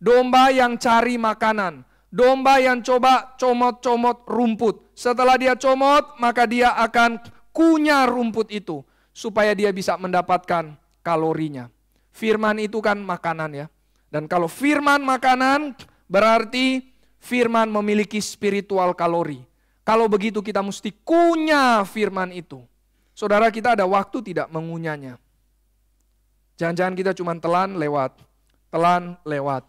Domba yang cari makanan. Domba yang coba comot-comot rumput. Setelah dia comot, maka dia akan kunyah rumput itu. Supaya dia bisa mendapatkan kalorinya. Firman itu kan makanan ya. Dan kalau firman makanan berarti firman memiliki spiritual kalori. Kalau begitu kita mesti kunyah firman itu. Saudara kita ada waktu tidak mengunyahnya. Jangan-jangan kita cuma telan lewat, telan lewat,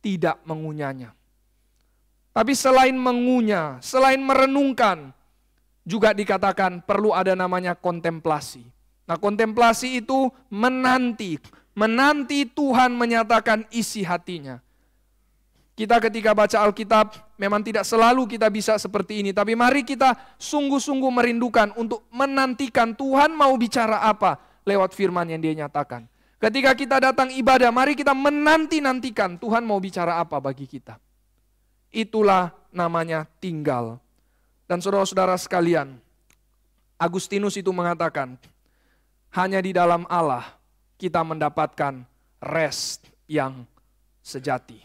tidak mengunyahnya. Tapi selain mengunyah, selain merenungkan, juga dikatakan perlu ada namanya kontemplasi. Nah, kontemplasi itu menanti, menanti Tuhan menyatakan isi hatinya. Kita ketika baca Alkitab memang tidak selalu kita bisa seperti ini, tapi mari kita sungguh-sungguh merindukan untuk menantikan Tuhan mau bicara apa lewat firman yang Dia nyatakan. Ketika kita datang ibadah, mari kita menanti-nantikan Tuhan mau bicara apa bagi kita. Itulah namanya tinggal. Dan saudara-saudara sekalian, Agustinus itu mengatakan, hanya di dalam Allah kita mendapatkan rest yang sejati.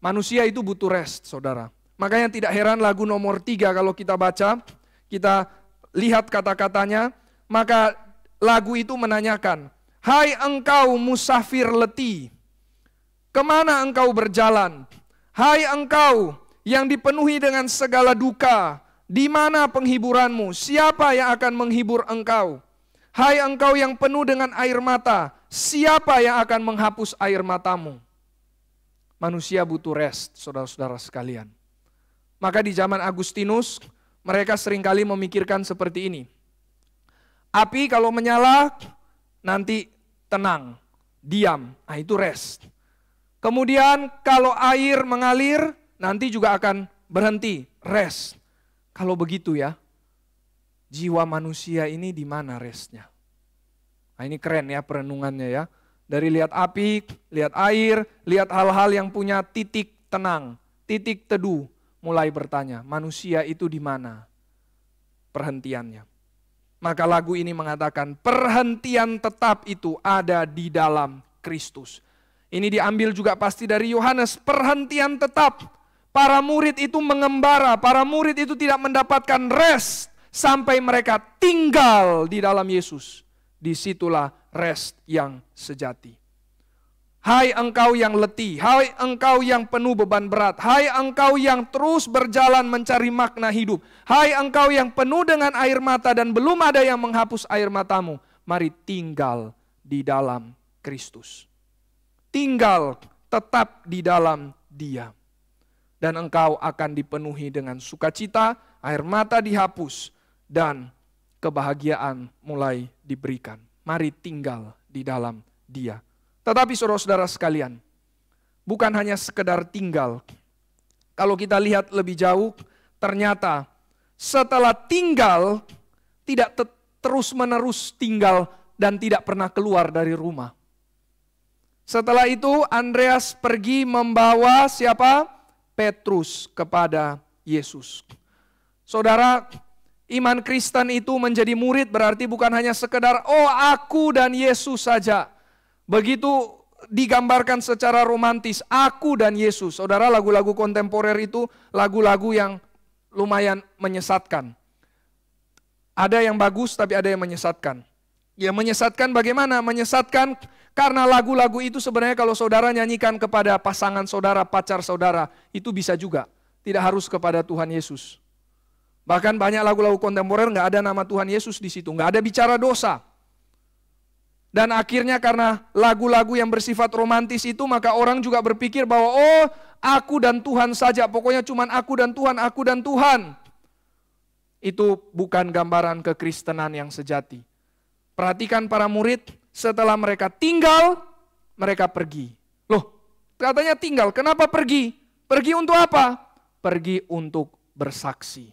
Manusia itu butuh rest, saudara. Makanya tidak heran lagu nomor tiga kalau kita baca, kita lihat kata-katanya, maka lagu itu menanyakan, Hai engkau musafir leti kemana engkau berjalan? Hai engkau yang dipenuhi dengan segala duka, di mana penghiburanmu? Siapa yang akan menghibur engkau? Hai engkau yang penuh dengan air mata, siapa yang akan menghapus air matamu? Manusia butuh rest, saudara-saudara sekalian. Maka di zaman Agustinus, mereka seringkali memikirkan seperti ini. Api kalau menyala, nanti tenang, diam, nah itu rest. Kemudian kalau air mengalir, nanti juga akan berhenti, rest. Kalau begitu ya, jiwa manusia ini di mana restnya. Nah ini keren ya perenungannya ya. Dari lihat api, lihat air, lihat hal-hal yang punya titik tenang, titik teduh. Mulai bertanya, manusia itu di mana perhentiannya? Maka lagu ini mengatakan perhentian tetap itu ada di dalam Kristus. Ini diambil juga pasti dari Yohanes, perhentian tetap. Para murid itu mengembara, para murid itu tidak mendapatkan rest sampai mereka tinggal di dalam Yesus. Disitulah rest yang sejati. Hai engkau yang letih, hai engkau yang penuh beban berat, hai engkau yang terus berjalan mencari makna hidup, hai engkau yang penuh dengan air mata dan belum ada yang menghapus air matamu, mari tinggal di dalam Kristus. Tinggal tetap di dalam Dia. Dan engkau akan dipenuhi dengan sukacita, air mata dihapus, dan kebahagiaan mulai diberikan. Mari tinggal di dalam dia. Tetapi saudara-saudara sekalian, bukan hanya sekedar tinggal. Kalau kita lihat lebih jauh, ternyata setelah tinggal, tidak te terus-menerus tinggal dan tidak pernah keluar dari rumah. Setelah itu Andreas pergi membawa siapa? Petrus kepada Yesus. Saudara, Iman Kristen itu menjadi murid berarti bukan hanya sekedar oh aku dan Yesus saja. Begitu digambarkan secara romantis aku dan Yesus. Saudara lagu-lagu kontemporer itu lagu-lagu yang lumayan menyesatkan. Ada yang bagus tapi ada yang menyesatkan. Ya menyesatkan bagaimana? Menyesatkan karena lagu-lagu itu sebenarnya kalau saudara nyanyikan kepada pasangan saudara, pacar saudara, itu bisa juga. Tidak harus kepada Tuhan Yesus. Bahkan banyak lagu-lagu kontemporer nggak ada nama Tuhan Yesus di situ, nggak ada bicara dosa. Dan akhirnya karena lagu-lagu yang bersifat romantis itu maka orang juga berpikir bahwa oh aku dan Tuhan saja, pokoknya cuman aku dan Tuhan, aku dan Tuhan. Itu bukan gambaran kekristenan yang sejati. Perhatikan para murid setelah mereka tinggal, mereka pergi. Loh, katanya tinggal, kenapa pergi? Pergi untuk apa? Pergi untuk bersaksi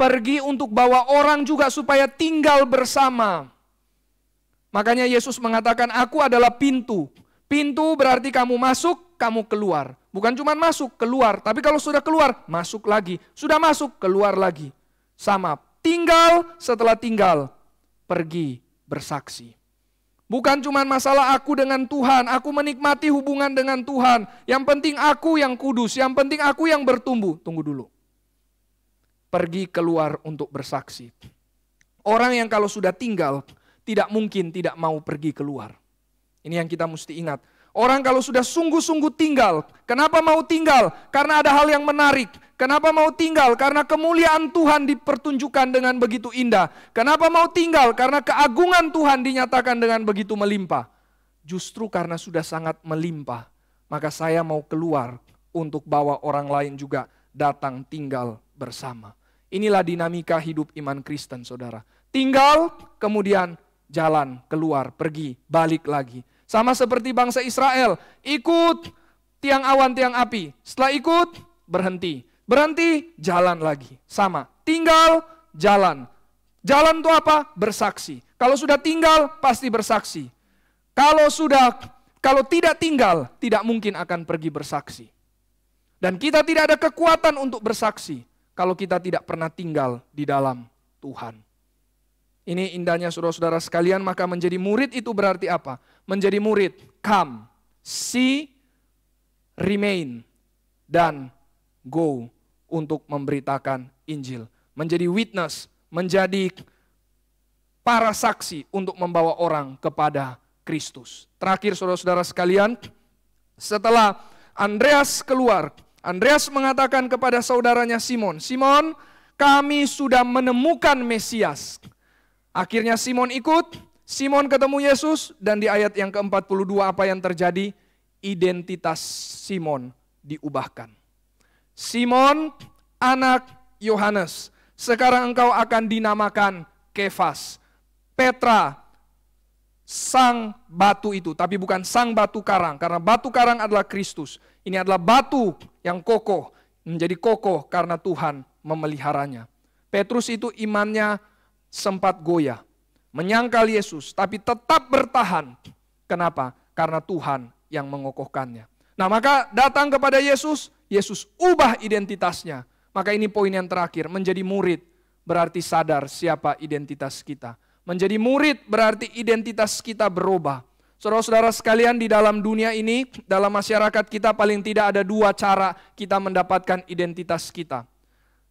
pergi untuk bawa orang juga supaya tinggal bersama. Makanya Yesus mengatakan, aku adalah pintu. Pintu berarti kamu masuk, kamu keluar. Bukan cuma masuk, keluar. Tapi kalau sudah keluar, masuk lagi. Sudah masuk, keluar lagi. Sama, tinggal setelah tinggal, pergi bersaksi. Bukan cuma masalah aku dengan Tuhan, aku menikmati hubungan dengan Tuhan. Yang penting aku yang kudus, yang penting aku yang bertumbuh. Tunggu dulu pergi keluar untuk bersaksi. Orang yang kalau sudah tinggal tidak mungkin tidak mau pergi keluar. Ini yang kita mesti ingat. Orang kalau sudah sungguh-sungguh tinggal, kenapa mau tinggal? Karena ada hal yang menarik. Kenapa mau tinggal? Karena kemuliaan Tuhan dipertunjukkan dengan begitu indah. Kenapa mau tinggal? Karena keagungan Tuhan dinyatakan dengan begitu melimpah. Justru karena sudah sangat melimpah, maka saya mau keluar untuk bawa orang lain juga datang tinggal bersama. Inilah dinamika hidup iman Kristen, saudara. Tinggal, kemudian jalan, keluar, pergi, balik lagi. Sama seperti bangsa Israel, ikut tiang awan, tiang api. Setelah ikut, berhenti. Berhenti, jalan lagi. Sama, tinggal, jalan. Jalan itu apa? Bersaksi. Kalau sudah tinggal, pasti bersaksi. Kalau sudah, kalau tidak tinggal, tidak mungkin akan pergi bersaksi. Dan kita tidak ada kekuatan untuk bersaksi kalau kita tidak pernah tinggal di dalam Tuhan. Ini indahnya saudara-saudara sekalian, maka menjadi murid itu berarti apa? Menjadi murid, come, see, remain, dan go untuk memberitakan Injil. Menjadi witness, menjadi para saksi untuk membawa orang kepada Kristus. Terakhir saudara-saudara sekalian, setelah Andreas keluar, Andreas mengatakan kepada saudaranya Simon, "Simon, kami sudah menemukan Mesias." Akhirnya Simon ikut, Simon ketemu Yesus dan di ayat yang ke-42 apa yang terjadi? Identitas Simon diubahkan. Simon anak Yohanes, sekarang engkau akan dinamakan Kefas. Petra sang batu itu, tapi bukan sang batu karang, karena batu karang adalah Kristus. Ini adalah batu yang kokoh, menjadi kokoh karena Tuhan memeliharanya. Petrus itu imannya sempat goyah, menyangkal Yesus, tapi tetap bertahan. Kenapa? Karena Tuhan yang mengokohkannya. Nah, maka datang kepada Yesus, Yesus ubah identitasnya. Maka ini poin yang terakhir, menjadi murid berarti sadar siapa identitas kita Menjadi murid berarti identitas kita berubah. Saudara-saudara sekalian di dalam dunia ini, dalam masyarakat kita paling tidak ada dua cara kita mendapatkan identitas kita.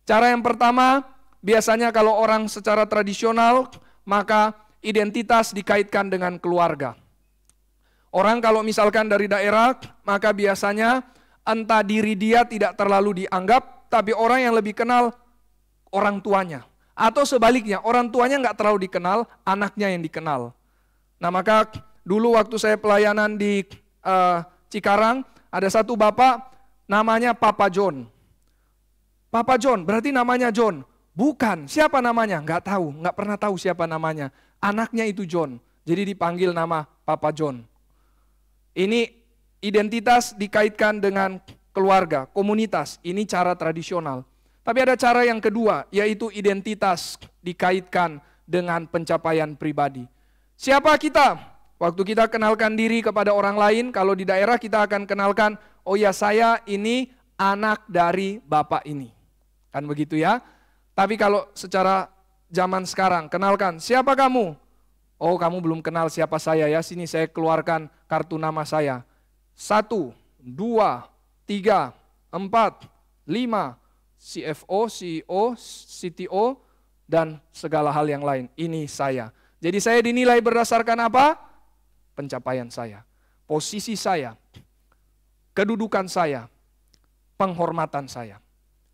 Cara yang pertama, biasanya kalau orang secara tradisional, maka identitas dikaitkan dengan keluarga. Orang kalau misalkan dari daerah, maka biasanya entah diri dia tidak terlalu dianggap, tapi orang yang lebih kenal orang tuanya. Atau sebaliknya, orang tuanya nggak terlalu dikenal, anaknya yang dikenal. Nah maka dulu waktu saya pelayanan di uh, Cikarang, ada satu bapak namanya Papa John. Papa John, berarti namanya John. Bukan, siapa namanya? Nggak tahu, nggak pernah tahu siapa namanya. Anaknya itu John, jadi dipanggil nama Papa John. Ini identitas dikaitkan dengan keluarga, komunitas. Ini cara tradisional. Tapi ada cara yang kedua, yaitu identitas dikaitkan dengan pencapaian pribadi. Siapa kita? Waktu kita kenalkan diri kepada orang lain, kalau di daerah kita akan kenalkan, oh ya saya ini anak dari bapak ini. Kan begitu ya? Tapi kalau secara zaman sekarang, kenalkan, siapa kamu? Oh kamu belum kenal siapa saya ya, sini saya keluarkan kartu nama saya. Satu, dua, tiga, empat, lima, CFO, CEO, CTO, dan segala hal yang lain. Ini saya. Jadi saya dinilai berdasarkan apa? Pencapaian saya, posisi saya, kedudukan saya, penghormatan saya.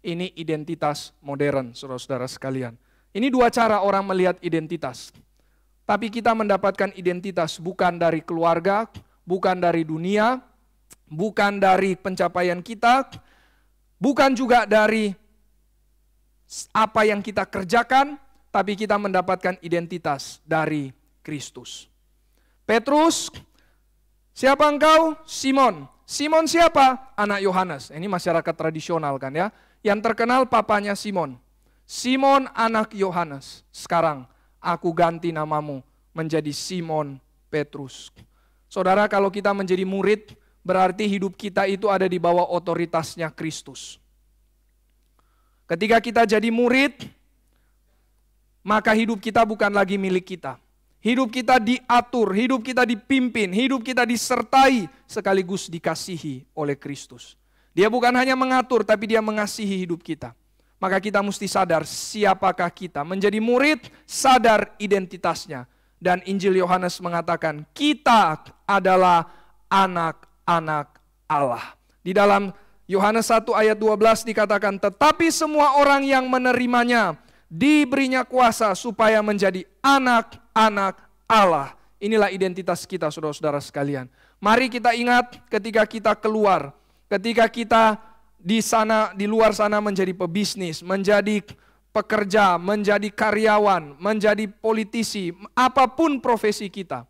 Ini identitas modern, saudara-saudara sekalian. Ini dua cara orang melihat identitas. Tapi kita mendapatkan identitas bukan dari keluarga, bukan dari dunia, bukan dari pencapaian kita, bukan juga dari apa yang kita kerjakan, tapi kita mendapatkan identitas dari Kristus. Petrus, siapa engkau? Simon. Simon siapa? Anak Yohanes. Ini masyarakat tradisional kan ya. Yang terkenal papanya Simon. Simon anak Yohanes. Sekarang aku ganti namamu menjadi Simon Petrus. Saudara kalau kita menjadi murid, berarti hidup kita itu ada di bawah otoritasnya Kristus. Ketika kita jadi murid, maka hidup kita bukan lagi milik kita. Hidup kita diatur, hidup kita dipimpin, hidup kita disertai sekaligus dikasihi oleh Kristus. Dia bukan hanya mengatur, tapi dia mengasihi hidup kita. Maka kita mesti sadar siapakah kita. Menjadi murid, sadar identitasnya. Dan Injil Yohanes mengatakan, kita adalah anak anak Allah. Di dalam Yohanes 1 ayat 12 dikatakan, "Tetapi semua orang yang menerimanya diberinya kuasa supaya menjadi anak-anak Allah." Inilah identitas kita Saudara-saudara sekalian. Mari kita ingat ketika kita keluar, ketika kita di sana di luar sana menjadi pebisnis, menjadi pekerja, menjadi karyawan, menjadi politisi, apapun profesi kita.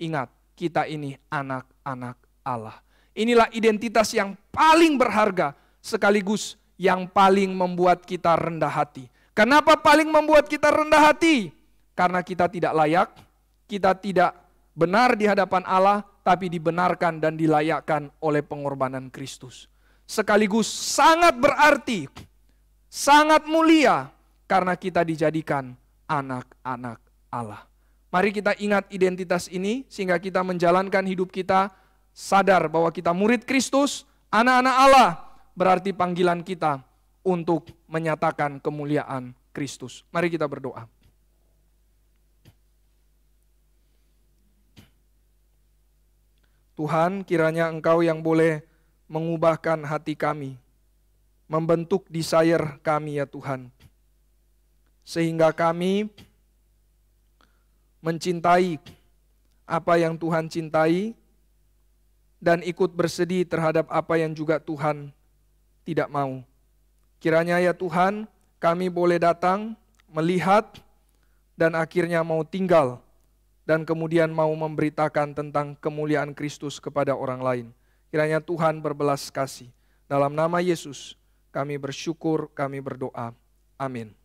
Ingat, kita ini anak-anak Allah. Inilah identitas yang paling berharga sekaligus yang paling membuat kita rendah hati. Kenapa paling membuat kita rendah hati? Karena kita tidak layak, kita tidak benar di hadapan Allah, tapi dibenarkan dan dilayakkan oleh pengorbanan Kristus. Sekaligus sangat berarti, sangat mulia karena kita dijadikan anak-anak Allah. Mari kita ingat identitas ini sehingga kita menjalankan hidup kita sadar bahwa kita murid Kristus, anak-anak Allah, berarti panggilan kita untuk menyatakan kemuliaan Kristus. Mari kita berdoa. Tuhan, kiranya Engkau yang boleh mengubahkan hati kami, membentuk desire kami ya Tuhan. Sehingga kami mencintai apa yang Tuhan cintai, dan ikut bersedih terhadap apa yang juga Tuhan tidak mau. Kiranya ya Tuhan, kami boleh datang, melihat, dan akhirnya mau tinggal, dan kemudian mau memberitakan tentang kemuliaan Kristus kepada orang lain. Kiranya Tuhan berbelas kasih. Dalam nama Yesus, kami bersyukur, kami berdoa. Amin.